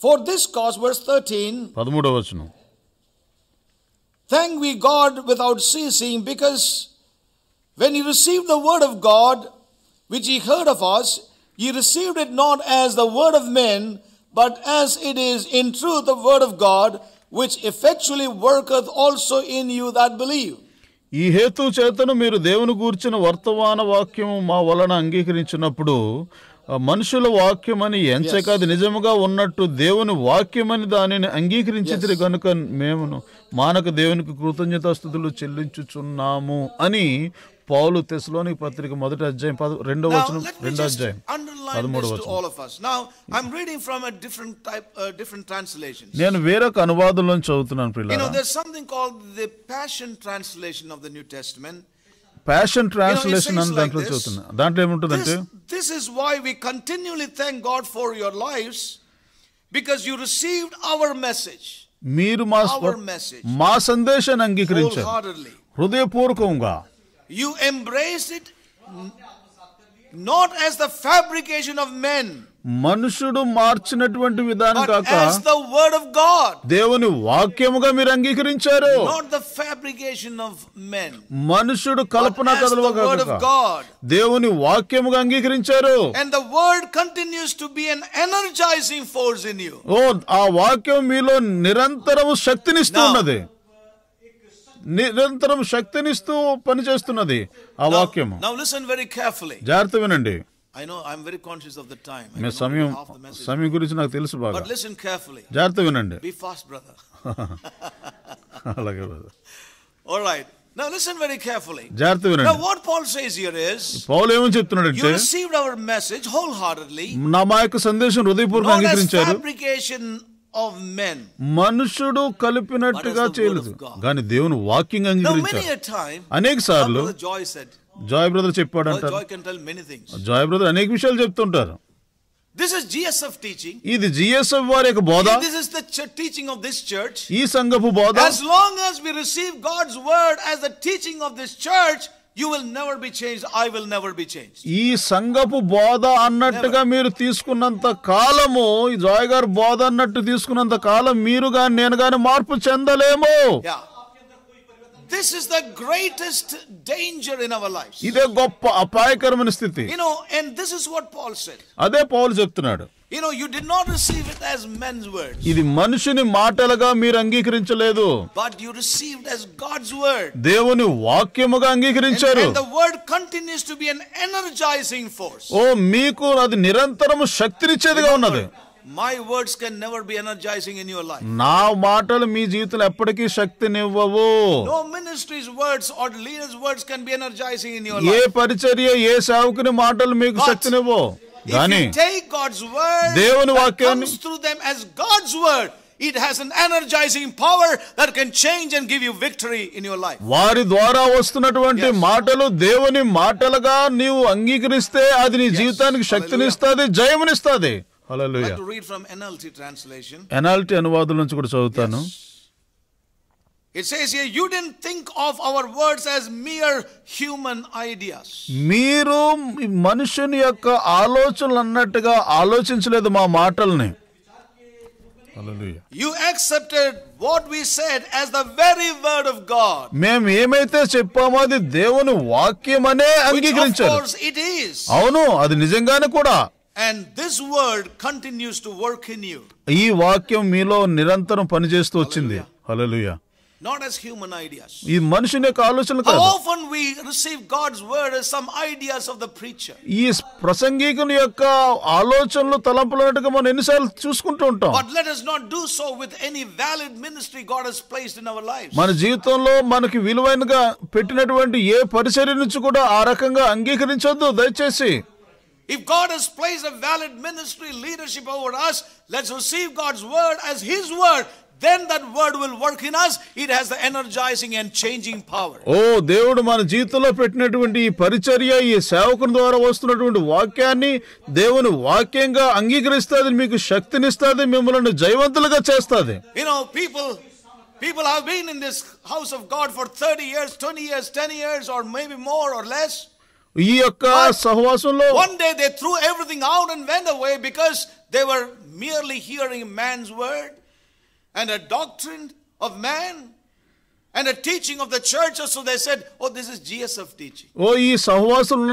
for this cause verse thirteen పదమూడవ వచనం thank we God without ceasing because when you receive the word of God which he heard of us, he received it not as the word of men, but as it is in truth the word of God, which effectually worketh also in you that believe. ఈ హేతు చేతను మీరు దేవుని గూర్చిన వర్తమాన వాక్యం మా వలన అంగీకరించినప్పుడు మనుషుల వాక్యమని ఎంచక నిజముగా ఉన్నట్టు దేవుని వాక్యమని దానిని అంగీకరించింది కనుక మేమును మానక దేవునికి కృతజ్ఞతాస్థుతులు చెల్లించుచున్నాము అని పౌలు తెస్లోని పత్రిక మొదటి అధ్యాయం రెండో వచనం రెండో అధ్యాయం పదమూడు వచనం నేను వేరొక అనువాదంలో చదువుతున్నాను పిల్లలు ప్యాషన్ ట్రాన్స్లేషన్ అని దాంట్లో చదువుతున్నా దాంట్లో ఏముంటుందంటే this is why we continually thank God for your lifes because you received our message మీరు మా మా సందేశాన్ని అంగీకరించారు హృదయపూర్వకంగా you embrace it not as the fabrication of men మనుషుడు మార్చినటువంటి విధానం కాక వర్డ్ ఆఫ్ గాడ్ దేవుని వాక్యముగా మీరు అంగీకరించారు not the fabrication of men మనుషుడు కల్పన కథలుగా కాక దేవుని వాక్యముగా అంగీకరించారు and the word continues to be ఎన్ ఎనర్జైజింగ్ ఫోర్స్ ఇన్ యు ఓ ఆ వాక్యం మీలో నిరంతరము శక్తినిస్తున్నది ఉన్నది నిరంతరం శక్తినిస్తూ పనిచేస్తున్నది ఆ వాక్యం నౌ లిసన్ వెరీ కేర్ఫుల్లీ జాగ్రత్త వినండి I know I am very conscious of the time మీ సమయం సమయం గురించి నాకు తెలుసు బాగా బట్ లిసన్ కేర్ఫుల్లీ జాగ్రత్త వినండి బి ఫాస్ట్ బ్రదర్ అలాగే brother all right Now listen very carefully. జాగ్రత్త వినండి. what Paul says here is పౌలు ఏమని చెప్తున్నాడు అంటే message wholeheartedly. నా మా యొక్క సందేశం హృదయపూర్వకంగా అంగీకరించారు. మనుషుడు కలిపినట్టుగా చేయలేదు కానీ దేవుని వాకింగ్ అంగీకరించారు అనేక సార్లు జాయ్ బ్రదర్ చెప్పాడు అంటారు జాయ్ బ్రదర్ అనేక విషయాలు చెప్తుంటారు This is GSF teaching. ఇది జిఎస్ఎఫ్ వారి యొక్క బోధ. This is the teaching of this church. ఈ సంఘపు బోధ. As long as we receive God's word as the teaching of this church, you will never be change I will never be change ఈ సంఘపు బోధ అన్నట్టుగా మీరు తీసుకున్నంత కాలము ఈ జాయ్ గారు బోధ అన్నట్టు తీసుకున్నంత కాలం మీరు గాని నేను గాని మార్పు చెందలేము this is the greatest danger in our life ఇదే గొప్ప అపాయకరమైన స్థితి you know and this is what Paul said అదే పౌలు చెప్తున్నాడు you know you did not receive it as men's words ఇది మనుషుని మాటలుగా మీరు అంగీకరించలేదు but you received as God's word దేవుని వాక్యముగా అంగీకరించారు and the word continues to be ఎన్ ఎనర్జైజింగ్ ఫోర్స్ ఓ మీకు అది నిరంతరము శక్తినిచ్చేదిగా ఉన్నది my words can never be energizing in your life నా మాటలు మీ జీవితంలో ఎప్పటికీ శక్తినివ్వవు no ministries' words or leaders' words can be energizing in your life ఏ పరిచర్య ఏ సేవకుని మాటలు మీకు శక్తినివ్వు కానీ టేక్ గాడ్స్ వర్డ్ దేవుని వాక్యాన్ని through them as God's word it has an energising power that can change and give you victory in your life వారి ద్వారా వస్తున్నటువంటి మాటలు దేవుని మాటలుగా నీవు అంగీకరిస్తే అది నీ జీవితానికి శక్తినిస్తుంది జయమునిస్తుంది ఎనాల్టీ అనువాదం నుంచి కూడా చదువుతాను It says here, you didn't think of our words as mere human ideas. మీరు మనుషుని యొక్క ఆలోచనలు అన్నట్టుగా ఆలోచించలేదు మా మాటల్ని you accepted what we said as the very word of God మేము ఏమైతే చెప్పామో అది దేవుని వాక్యమనే అంగీకరించారు ఇట్ ఈస్ అవును అది నిజంగానే కూడా and this word continues to work in you ఈ వాక్యం మీలో నిరంతరం పనిచేస్తూ వచ్చింది hallelujah not as human ideas ఈ మనిషిని యొక్క ఆలోచన కాదు often we receive god's word as some ideas of the preacher ఈ ప్రసంగికుని యొక్క ఆలోచనలు తలంపులనట్టుగా మనం ఎన్నిసార్లు చూసుకుంటూ ఉంటాం but let us not do so with any valid ministry god has placed in our lives మన జీవితంలో మనకి విలువైనగా పెట్టినటువంటి ఏ పరిచర్య నుంచి కూడా ఆ రకంగా అంగీకరించొద్దు దయచేసి If God has placed a valid ministry leadership over us, let's receive God's word as His word. Then that word will work in us. It has the energizing and changing power. ఓ దేవుడు మన జీవితంలో పెట్టినటువంటి ఈ పరిచర్య ఈ సేవకుని ద్వారా వస్తున్నటువంటి వాక్యాన్ని దేవుని వాక్యంగా అంగీకరిస్తుంది మీకు శక్తినిస్తుంది మిమ్మల్ని జయవంతులుగా చేస్తుంది You know, people People have been in this house of God for 30 years, 20 years, 10 years, or maybe more or less. ఈ యొక్క సహవాసంలో one day they threw everything out and went away because they were merely hearing man's word and a doctrine of man and teaching of the church so they said oh this is GSF teaching oh ఈ సహవాసులు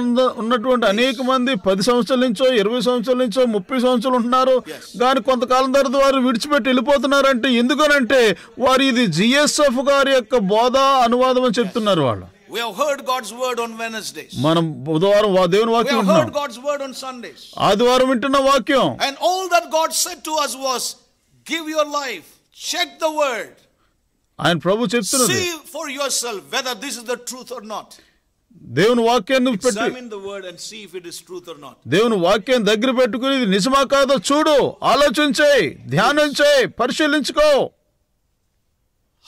ఉన్నటువంటి అనేక మంది పది సంవత్సరాల నుంచో ఇరవై సంవత్సరాల నుంచో ముప్పై సంవత్సరాలు ఉంటున్నారు కానీ కొంతకాలం తర్వాత వారు విడిచిపెట్టి వెళ్ళిపోతున్నారు అంటే ఎందుకనంటే వారు ఇది జిఎస్ఎఫ్ గారి యొక్క బోధ అనువాదం అని చెప్తున్నారు వాళ్ళు we have heard god's word on wednesdays మనం బుధవారం దేవుని వాక్యం విన్నాం we have heard god's word on sundays ఆదివారం వింటున్న వాక్యం and all that god said to us was give your life check the word ఆయన ప్రభు చెప్తున్నది see for yourself whether this is the truth or not దేవుని వాక్యాన్ని పెట్టి దేవుని వాక్యం దగ్గర పెట్టుకుని నిజమా కాదో చూడు ఆలోచించేయి ధ్యానం చేయి పరిశీలించుకో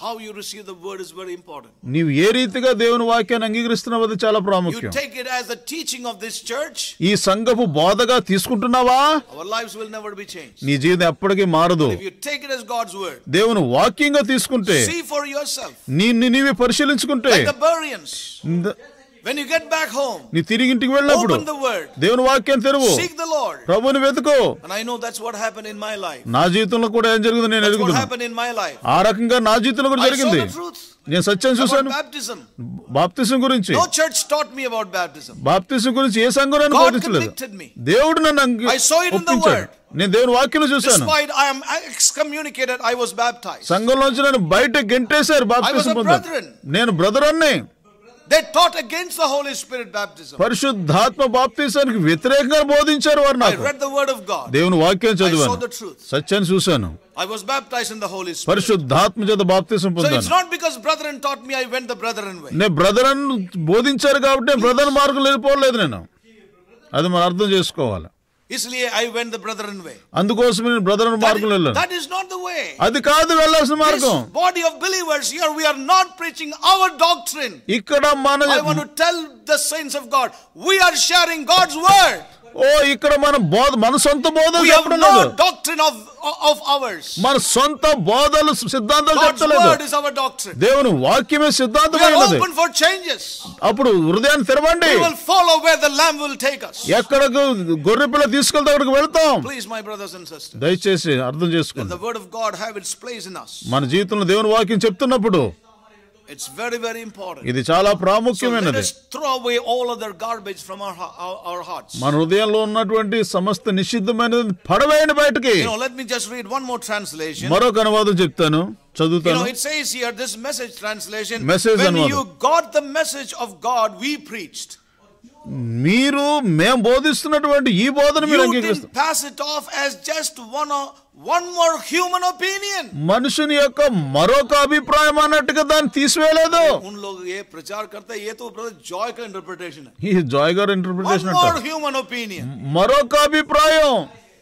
how you receive the word is very important నీవు ఏ రీతిగా దేవుని వాక్యాన్ని అంగీకరిస్తున్నావో అది చాలా ప్రాముఖ్యం you take it as the teaching of this church ఈ సంఘపు బోధగా తీసుకుంటున్నావా our lives will never be change నీ జీవితం ఎప్పటికీ మారదు if you take it as God's word దేవుని వాక్యంగా తీసుకుంటే సీ ఫర్ యువర్సెల్ఫ్ నిన్ను నీవే పరిశీలించుకుంటే like the Bereans When you get back home, నీ తిరిగి ఇంటికి వెళ్ళినప్పుడు open the word, దేవుని వాక్యం తెరువు seek the Lord. ప్రభుని వెతుకు And I know that's what happened in my life. నా జీవితంలో కూడా ఏం జరుగుతుంది నేను That's what ఎదుగుతున్నాను happened in my life. ఆ రకంగా నా జీవితంలో కూడా I saw జరిగింది the truth నేను సత్యం about చూశాను baptism. బాప్తిసం గురించి No church taught me about baptism. బాప్తిసం గురించి ఏ సంఘం నన్ను God బోధించలేదు convicted me. దేవుడు నన్ను అంగీ- I saw it in the ఒప్పించాడు word. నేను దేవుని వాక్యం చూశాను Despite I am excommunicated, I was baptized. సంఘంలోంచి నన్ను బయట గెంటేశారు I was బాప్తిసం a పొందాను brethren. నేను బ్రదర్ అన్ని they taught against the Holi spirit baptism పరిశుద్ధాత్మ బాప్తిసానికి వ్యతిరేకంగా బోధించారు వారు నాకు read the word of God దేవుని వాక్యం చదివాను సత్యాన్ని చూశాను I was baptised in the Holi spirit పరిశుద్ధాత్మ చేత బాప్తిసం పొందాను. Not because brother and taught me I went the brother and way. నే అండ్ బోధించారు కాబట్టి బ్రదర్ మార్గం లేకపోలేదు నేను. అది మనం అర్థం చేసుకోవాలి. इसलिए I went the brethren way అందుకోసం నేను బ్రదర్ మార్గంలో వెళ్ళాను that is not the way అది కాదు వెళ్ళాల్సిన మార్గం body of believers here we are not preaching our doctrine I want to tell the saints of God we are sharing God's word ఓ ఇక్కడ మన బోధ మన సొంత బోధలు మన సొంత బోధలు సిద్ధాంతాలు చెప్పలేదు దేవుని వాక్యమే సిద్ధాంతమైనది చేంజెస్ అప్పుడు హృదయాన్ని తెరవండి ఫాలో టేక్ ఎక్కడకు గొర్రె పిల్ల తీసుకెళ్తే అక్కడికి వెళ్తాం మై దయచేసి అర్థం చేసుకోండి వర్డ్ ఆఫ్ ప్లేస్ మన జీవితంలో దేవుని వాక్యం చెప్తున్నప్పుడు It's very, very important. ఇది చాలా ప్రాముఖ్యమైనది. So throw away all other garbage from our, our, our hearts. మన హృదయంలో ఉన్నటువంటి సమస్త నిషిద్ధమైనది పడవేయండి బయటికి. You know, let me just read one more translation. మరొక అనువాదం చెప్తాను. చదువుతాను. You know, it says here this message translation. Message When you got the message of God, we preached. మీరు మేము బోధిస్తున్నటువంటి ఈ బోధన మీరు అంగీకరిస్తారు మనుషుని యొక్క మరొక అభిప్రాయం అన్నట్టుగా దాన్ని తీసివేయలేదు ఏ ప్రచార్ కర్త ఏ తో బ్రదర్ జాయ్ కా ఇంటర్ప్రిటేషన్ ఈ జాయ్ గారు ఇంటర్ప్రిటేషన్ హ్యూమన్ ఒపీనియన్ మరొక అభిప్రాయం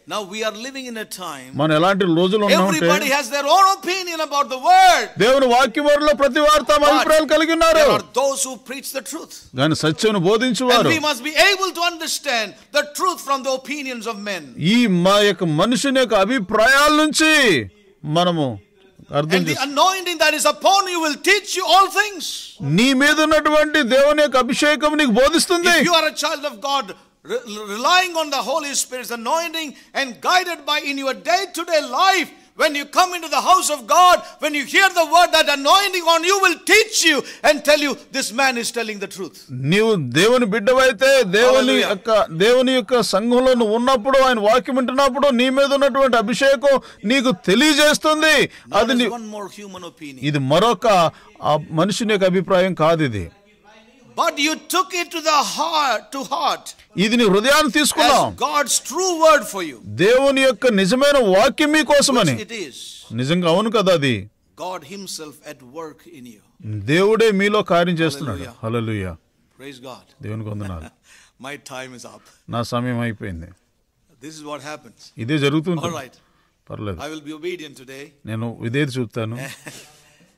Now we are living in a time. మనం ఎలాంటి రోజులు ఉన్నామంటే everybody has their own opinion about the word. దేవుని వాక్యం వరలో ప్రతి వారు తమ అభిప్రాయాలు కలిగి ఉన్నారు. There are those who preach the truth. గాని సత్యమును బోధించువారు. And we must be able to understand the truth from the opinions of men. ఈ మా యొక్క మనుషుని యొక్క అభిప్రాయాల నుంచి మనము అర్థం నీ మీద ఉన్నటువంటి దేవుని యొక్క అభిషేకం నీకు బోధిస్తుంది relying on the Holy Spirit's anointing and guided by in your day to day life. When you come into the house of God, when you hear the word, that anointing on you will teach you and tell you this man is telling the truth. నీవు దేవుని బిడ్డవైతే దేవుని యొక్క దేవుని యొక్క సంఘంలో నువ్వు ఉన్నప్పుడు ఆయన వాక్యం వింటున్నప్పుడు నీ మీద ఉన్నటువంటి అభిషేకం నీకు తెలియజేస్తుంది అది ఇది మరొక మనుషుని యొక్క అభిప్రాయం కాదు ఇది but you took it to the heart to heart ఇది నీ హృదయాన్ని తీసుకున్నావు God's true word for you దేవుని యొక్క నిజమైన వాక్యం మీ కోసమని ఇట్ ఇస్ నిజంగా అవును కదా అది God himself at work in you దేవుడే మీలో కార్యం చేస్తున్నాడు హల్లెలూయా ప్రైజ్ గాడ్ దేవునికి వందనాలు మై టైం ఇస్ అప్ నా సమయం అయిపోయింది దిస్ ఇస్ వాట్ హ్యాపెన్స్ ఇదే జరుగుతుంది ఆల్ రైట్ పర్లేదు I will be obedient today నేను విధేయత చూస్తాను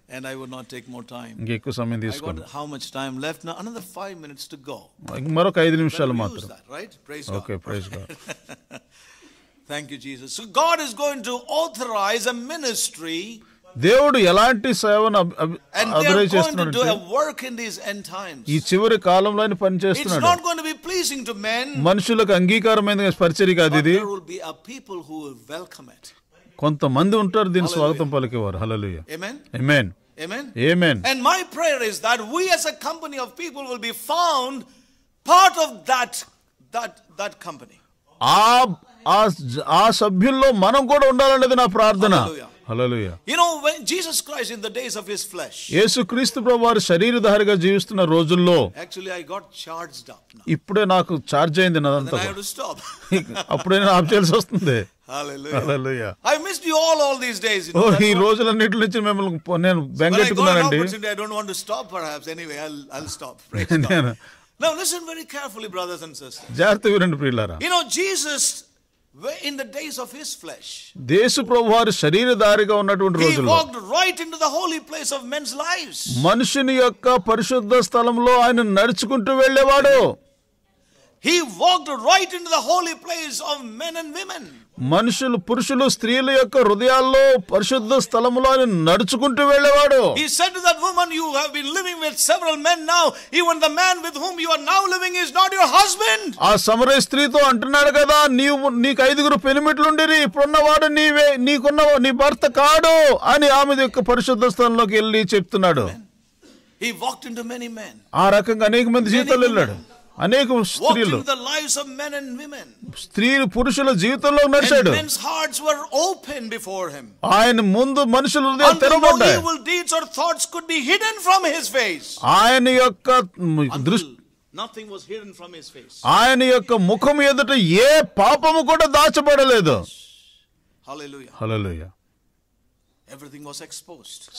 and I would not take more time. I got how much time left? Now another five minutes to go. Maro kaidi nimshal matra. right? Praise God. Okay, praise God. Thank you, Jesus. So God is going to authorize a ministry. They they would And are going to do a work in these end times. It's not దేవుడు ఎలాంటి సేవను అభివృద్ధి చేస్తున్నాడు ఈ చివరి will be a people who will welcome it. కొంతమంది ఉంటారు దీని స్వాగతం పలికేవారు hallelujah amen Amen. Amen. And my prayer is we we as a company of people will be found part of that that that company. ఆ సభ్యుల్లో మనం కూడా ఉండాలనేది నా ప్రార్థన శరీరధారిగా జీవిస్తున్న రోజుల్లో ఇప్పుడే నాకు చార్జ్ అయింది అప్పుడే ఆప్ చేయాల్సి వస్తుంది I missed you all all these days oh ఈ రోజులన్నిటి నుంచి మిమ్మల్ని నేను బెంగెట్టుకున్నానండి I don't want to stop perhaps anyway I'll I'll stop నేను Now listen very carefully brothers and sisters. జాగ్రత్తగా వినండి ప్రియులారా. You know Jesus in the days of his flesh. యేసు ప్రభువారు శరీరధారిగా ఉన్నటువంటి రోజుల్లో. He walked right into the holy place of men's lives. మనుషుని యొక్క పరిశుద్ధ స్థలంలో ఆయన నడుచుకుంటూ వెళ్ళేవాడు. He walked right into the holy place of men and women. మనుషులు పురుషులు స్త్రీల యొక్క హృదయాల్లో పరిశుద్ధ స్థలములో అని నడుచుకుంటూ వెళ్ళేవాడు he said to that woman you have been living with several men now even the man with whom you are now living is not your husband ఆ సమరయ స్త్రీతో అంటున్నాడు కదా నీవు నీకు ఐదుగురు పెనిమిట్లు ఉండిరి ఇప్పుడున్నవాడు నీవే నీకున్న నీ భర్త కాడు అని ఆమె యొక్క పరిశుద్ధ స్థలంలోకి వెళ్ళి చెప్తున్నాడు he walked into many men ఆ రకంగా అనేక మంది జీవితాలు వెళ్ళాడు అనేక స్త్రీలు స్త్రీలు పురుషుల జీవితంలో నడిచాడు ఆయన ముందు మనుషులు ఆయన యొక్క ఆయన యొక్క ముఖం ఎదుట ఏ పాపము కూడా దాచబడలేదు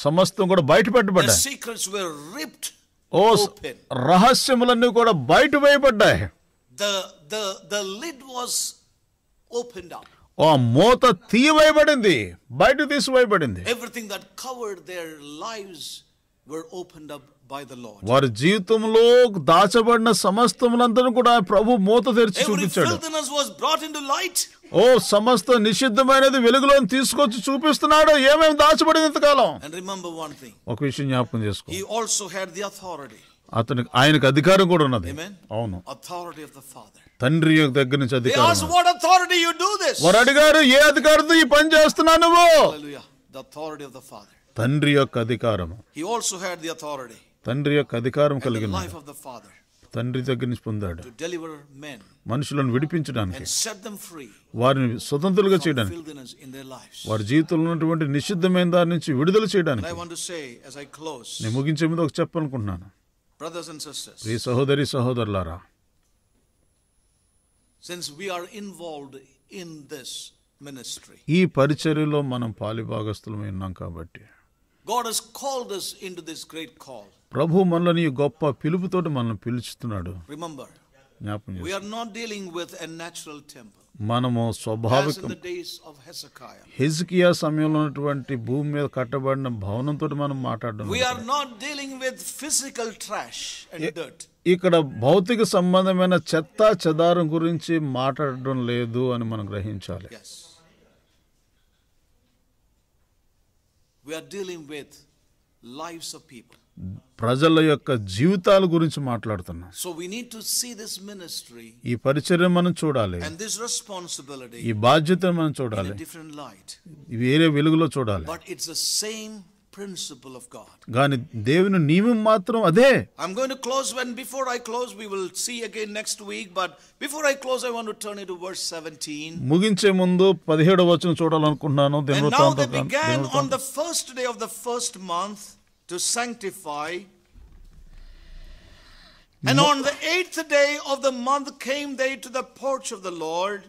సమస్తం కూడా బయట పెట్టబడ్డా ఓ రహస్యములన్నీ కూడా బయట వేయబడ్డాయి ఆ మూత తీయవేయబడింది బయట తీసివేయబడింది everything that covered their lives were opened up by the lord వారి జీవితంలో దాచబడిన సమస్తములందరూ కూడా ప్రభు మూత తెరిచి చూపించాడు was brought into light oh సమస్త నిషిద్ధమైనది వెలుగులోని తీసుకొచ్చి చూపిస్తున్నాడు ఏమేమి దాచబడింది ఇంతకాలం ఒక విషయం జ్ఞాపకం చేసుకోటీ హ్యాడ్ ది అథారిటీ అతనికి ఆయనకు అధికారం కూడా ఉన్నది అవును తండ్రి దగ్గర నుంచి అధికారం వారు అడిగారు ఏ అధికారంతో ఈ పని చేస్తున్నా నువ్వు తండ్రి యొక్క అధికారం తండ్రి యొక్క అధికారం కలిగిన తండ్రి దగ్గర నుంచి పొందాడు మనుషులను విడిపించడానికి వారిని స్వతంత్రులుగా చేయడానికి వారి జీవితంలో ఉన్నటువంటి నిషిద్ధమైన దాని నుంచి విడుదల చేయడానికి నేను ముగించే ముందు ఒక చెప్పాలనుకుంటున్నాను ప్రియ సహోదరి సహోదరులారా ఈ పరిచర్యలో మనం పాలిభాగస్థులమై ఉన్నాం కాబట్టి ప్రభు మనల్ని గొప్ప పిలుపుతోటి మనల్ని పిలుచుతున్నాడు రిమంబర్ జ్ఞాపం డీలింగ్ విత్ టెంపుల్ మనము స్వాభావికం హెజ్కియా సమయంలో ఉన్నటువంటి భూమి మీద కట్టబడిన భవనంతో మనం మాట్లాడడం డీలింగ్ విత్ ఫిజికల్ ట్రాష్ ఇక్కడ భౌతిక సంబంధమైన చెత్త చెదారం గురించి మాట్లాడడం లేదు అని మనం గ్రహించాలి we're dealing with lives people ప్రజల యొక్క జీవితాల గురించి మాట్లాడుతున్నాం so we need to see this ఈ పరిచర్య మనం చూడాలి అండ్ దిస్ ఈ బాధ్యత మనం చూడాలి డిఫరెంట్ లైట్ వేరే వెలుగులో చూడాలి సేమ్ ప్రిన్సిపల్ ఆఫ్ గాడ్ గాని దేవుని నియమం మాత్రం అదే close when I close next week I close turn it to verse ముగించే ముందు 17వ వచనం చూడాలనుకుంటున్నాను first day of the first month to sanctify. And on the eighth day of the month came they to the porch of the Lord.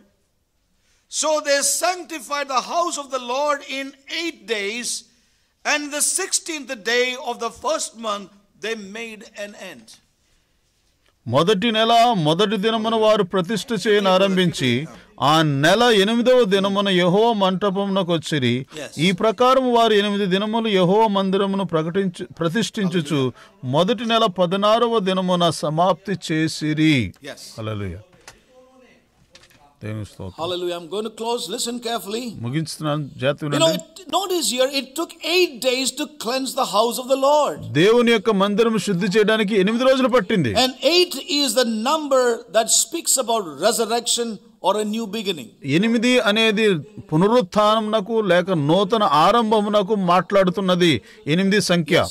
So they sanctified the house of the Lord in eight days, and the sixteenth day of the first month they made an end. మొదటి నెల మొదటి దినమున వారు ప్రతిష్ఠ ఆరంభించి ఆ నెల ఎనిమిదవ దినమున యహో మంటపమునకు వచ్చిరి ఈ ప్రకారం వారు ఎనిమిది దినములు యహో మందిరమును ప్రకటించు ప్రతిష్ఠించుచు మొదటి నెల పదినారవ దినమున సమాప్తి చేసిరి అలలుయా దేవుని స్తోత్రం hallelujah I am going to close listen carefully ముగించుతున్నాను జాగ్రత్తగా వినండి no hear it took 8 days to cleanse the house of the Lord దేవుని యొక్క మందిరం శుద్ధి చేయడానికి 8 రోజులు పట్టింది and 8 is the number that speaks about resurrection or a new beginning ఎనిమిది అనేది పునరుత్థానంనకు లేక నూతన ఆరంభమునకు మాట్లాడుతున్నది ఎనిమిది సంఖ్య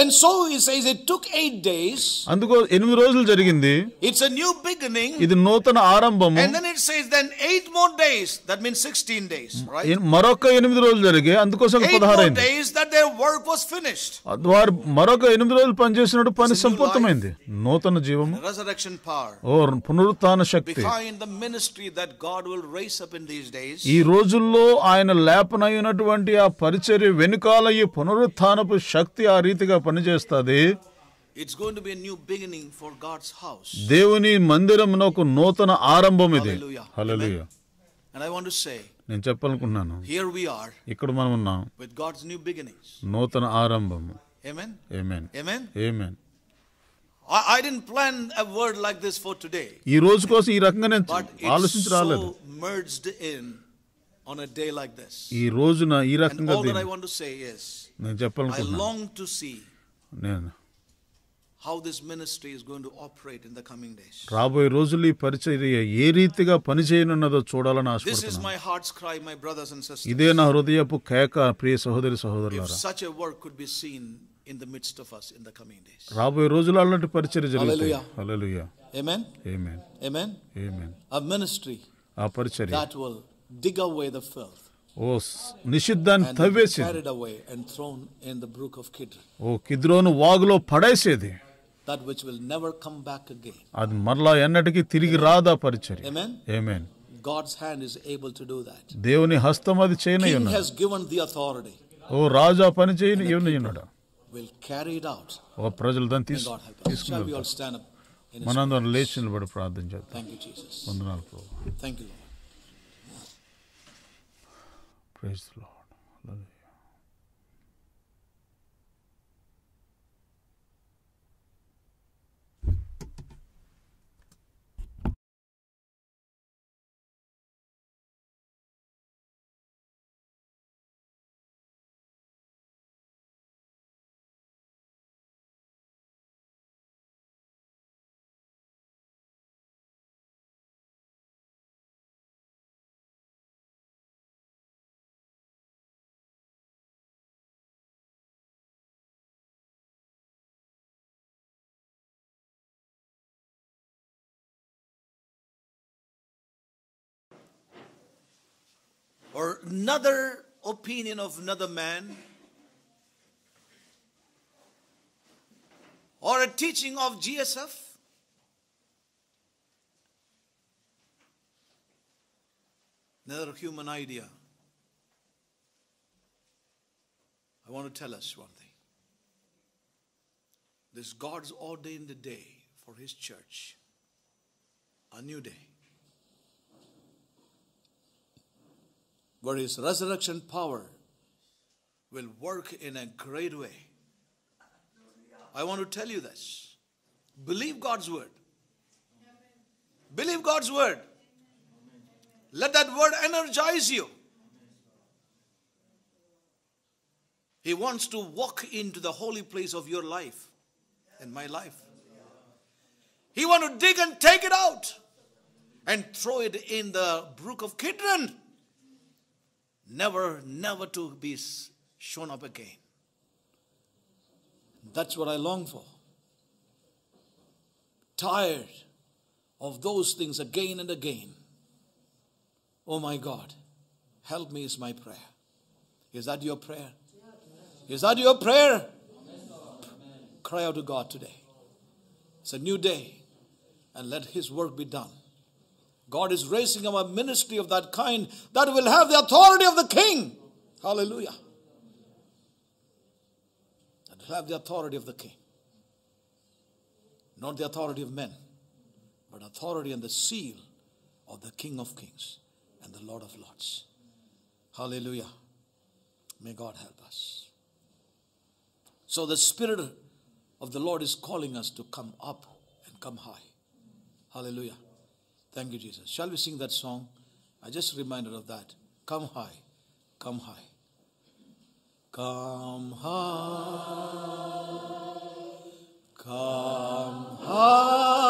And so he says it took eight days. అందుకో ఎనిమిది రోజులు జరిగింది. It's a new beginning. ఇది నూతన ఆరంభము. And then it says then eight more days. That means 16 days, right? మరొక ఎనిమిది రోజులు జరిగే అందుకోసం 16 అయింది. days that their work was finished. వారు మరొక ఎనిమిది రోజులు పని చేసినట్టు పని సంపూర్ణమైంది. నూతన జీవము. Resurrection power. ఓ పునరుత్థాన శక్తి. Behind the ministry that God will raise up in these days. ఈ రోజుల్లో ఆయన లేపనైనటువంటి ఆ పరిచర్య వెనుకాల ఈ పునరుత్థానపు శక్తి ఆ రీతిగా పనిచేస్తుంది it's going to be a new beginning for God's house దేవుని మందిరమునకు నూతన ఆరంభం ఇది hallelujah and I want to say నేను చెప్పాలనుకున్నాను హియర్ వి ఆర్ ఇక్కడ మనం ఉన్నాం విత్ గాడ్స్ న్యూ బిగినింగ్స్ నూతన ఆరంభము amen amen amen amen I did plan a word like this for today ఈ రోజు కోసం ఈ రకంగా నేను ఆలోచించి రాలేదు merged in on a day like this ఈ రోజున ఈ రకంగా నేను చెప్పాలనుకున్నాను ఐ లాంగ్ టు సీ నేను how this ministry is going to operate in the coming days రాబోయే రోజులు ఈ పరిచర్య ఏ రీతిగా పనిచేయనున్నదో చూడాలని this is my heart's cry my brothers and sisters ఇదే నా హృదయపు కేక ప్రియ సహోదరి సహోదరులారా such a work could be seen in the midst of us in the coming days రాబోయే రోజులు అలాంటి పరిచర్య జరుగుతుంది హల్లెలూయా amen amen amen a ministry ఆ పరిచర్య that will dig away the filth ఓ నిషిద్ధాన్ని తవ్వేసేది ఓ కిద్రోను వాగులో పడేసేది that which will never come back అది మరలా ఎన్నటికి తిరిగి రాదా పరిచర్ Amen. God's hand is able to do that. దేవుని హస్తం అది చేయనే He has given the authority. ఓ రాజా పని చేయని ఇవ్వనున్నాడు. Will carry it out. ఓ ప్రజలు దాన్ని తీసుకుంటారు. మనందరం లేచి నిలబడి ప్రార్థన చేద్దాం. Thank you Jesus. వందనాలు ప్రభువు. Thank you Praise the Lord. Hallelujah. or another opinion of another man or a teaching of GSF. Another human idea. I want to tell us one thing. This God's ordained day for His church, a new day. where his resurrection power will work in a great way. I want to tell you this. Believe God's word. Believe God's word. Let that word energize you. He wants to walk into the holy place of your life and my life. He wants to dig and take it out and throw it in the brook of Kidron never, never to be shown up again. That's what I long for. Tired of those things again and again. Oh my God, help me is my prayer. Is that your prayer? Is that your prayer? Cry out to God today. It's a new day, and let His work be done. God is raising up a ministry of that kind that will have the authority of the king. Hallelujah. That will have the authority of the king. Not the authority of men, but authority and the seal of the King of Kings and the Lord of Lords. Hallelujah. May God help us. So the Spirit of the Lord is calling us to come up and come high. Hallelujah. Thank you, Jesus. Shall we sing that song? I just reminded of that. Come high, come high. Come high, come high.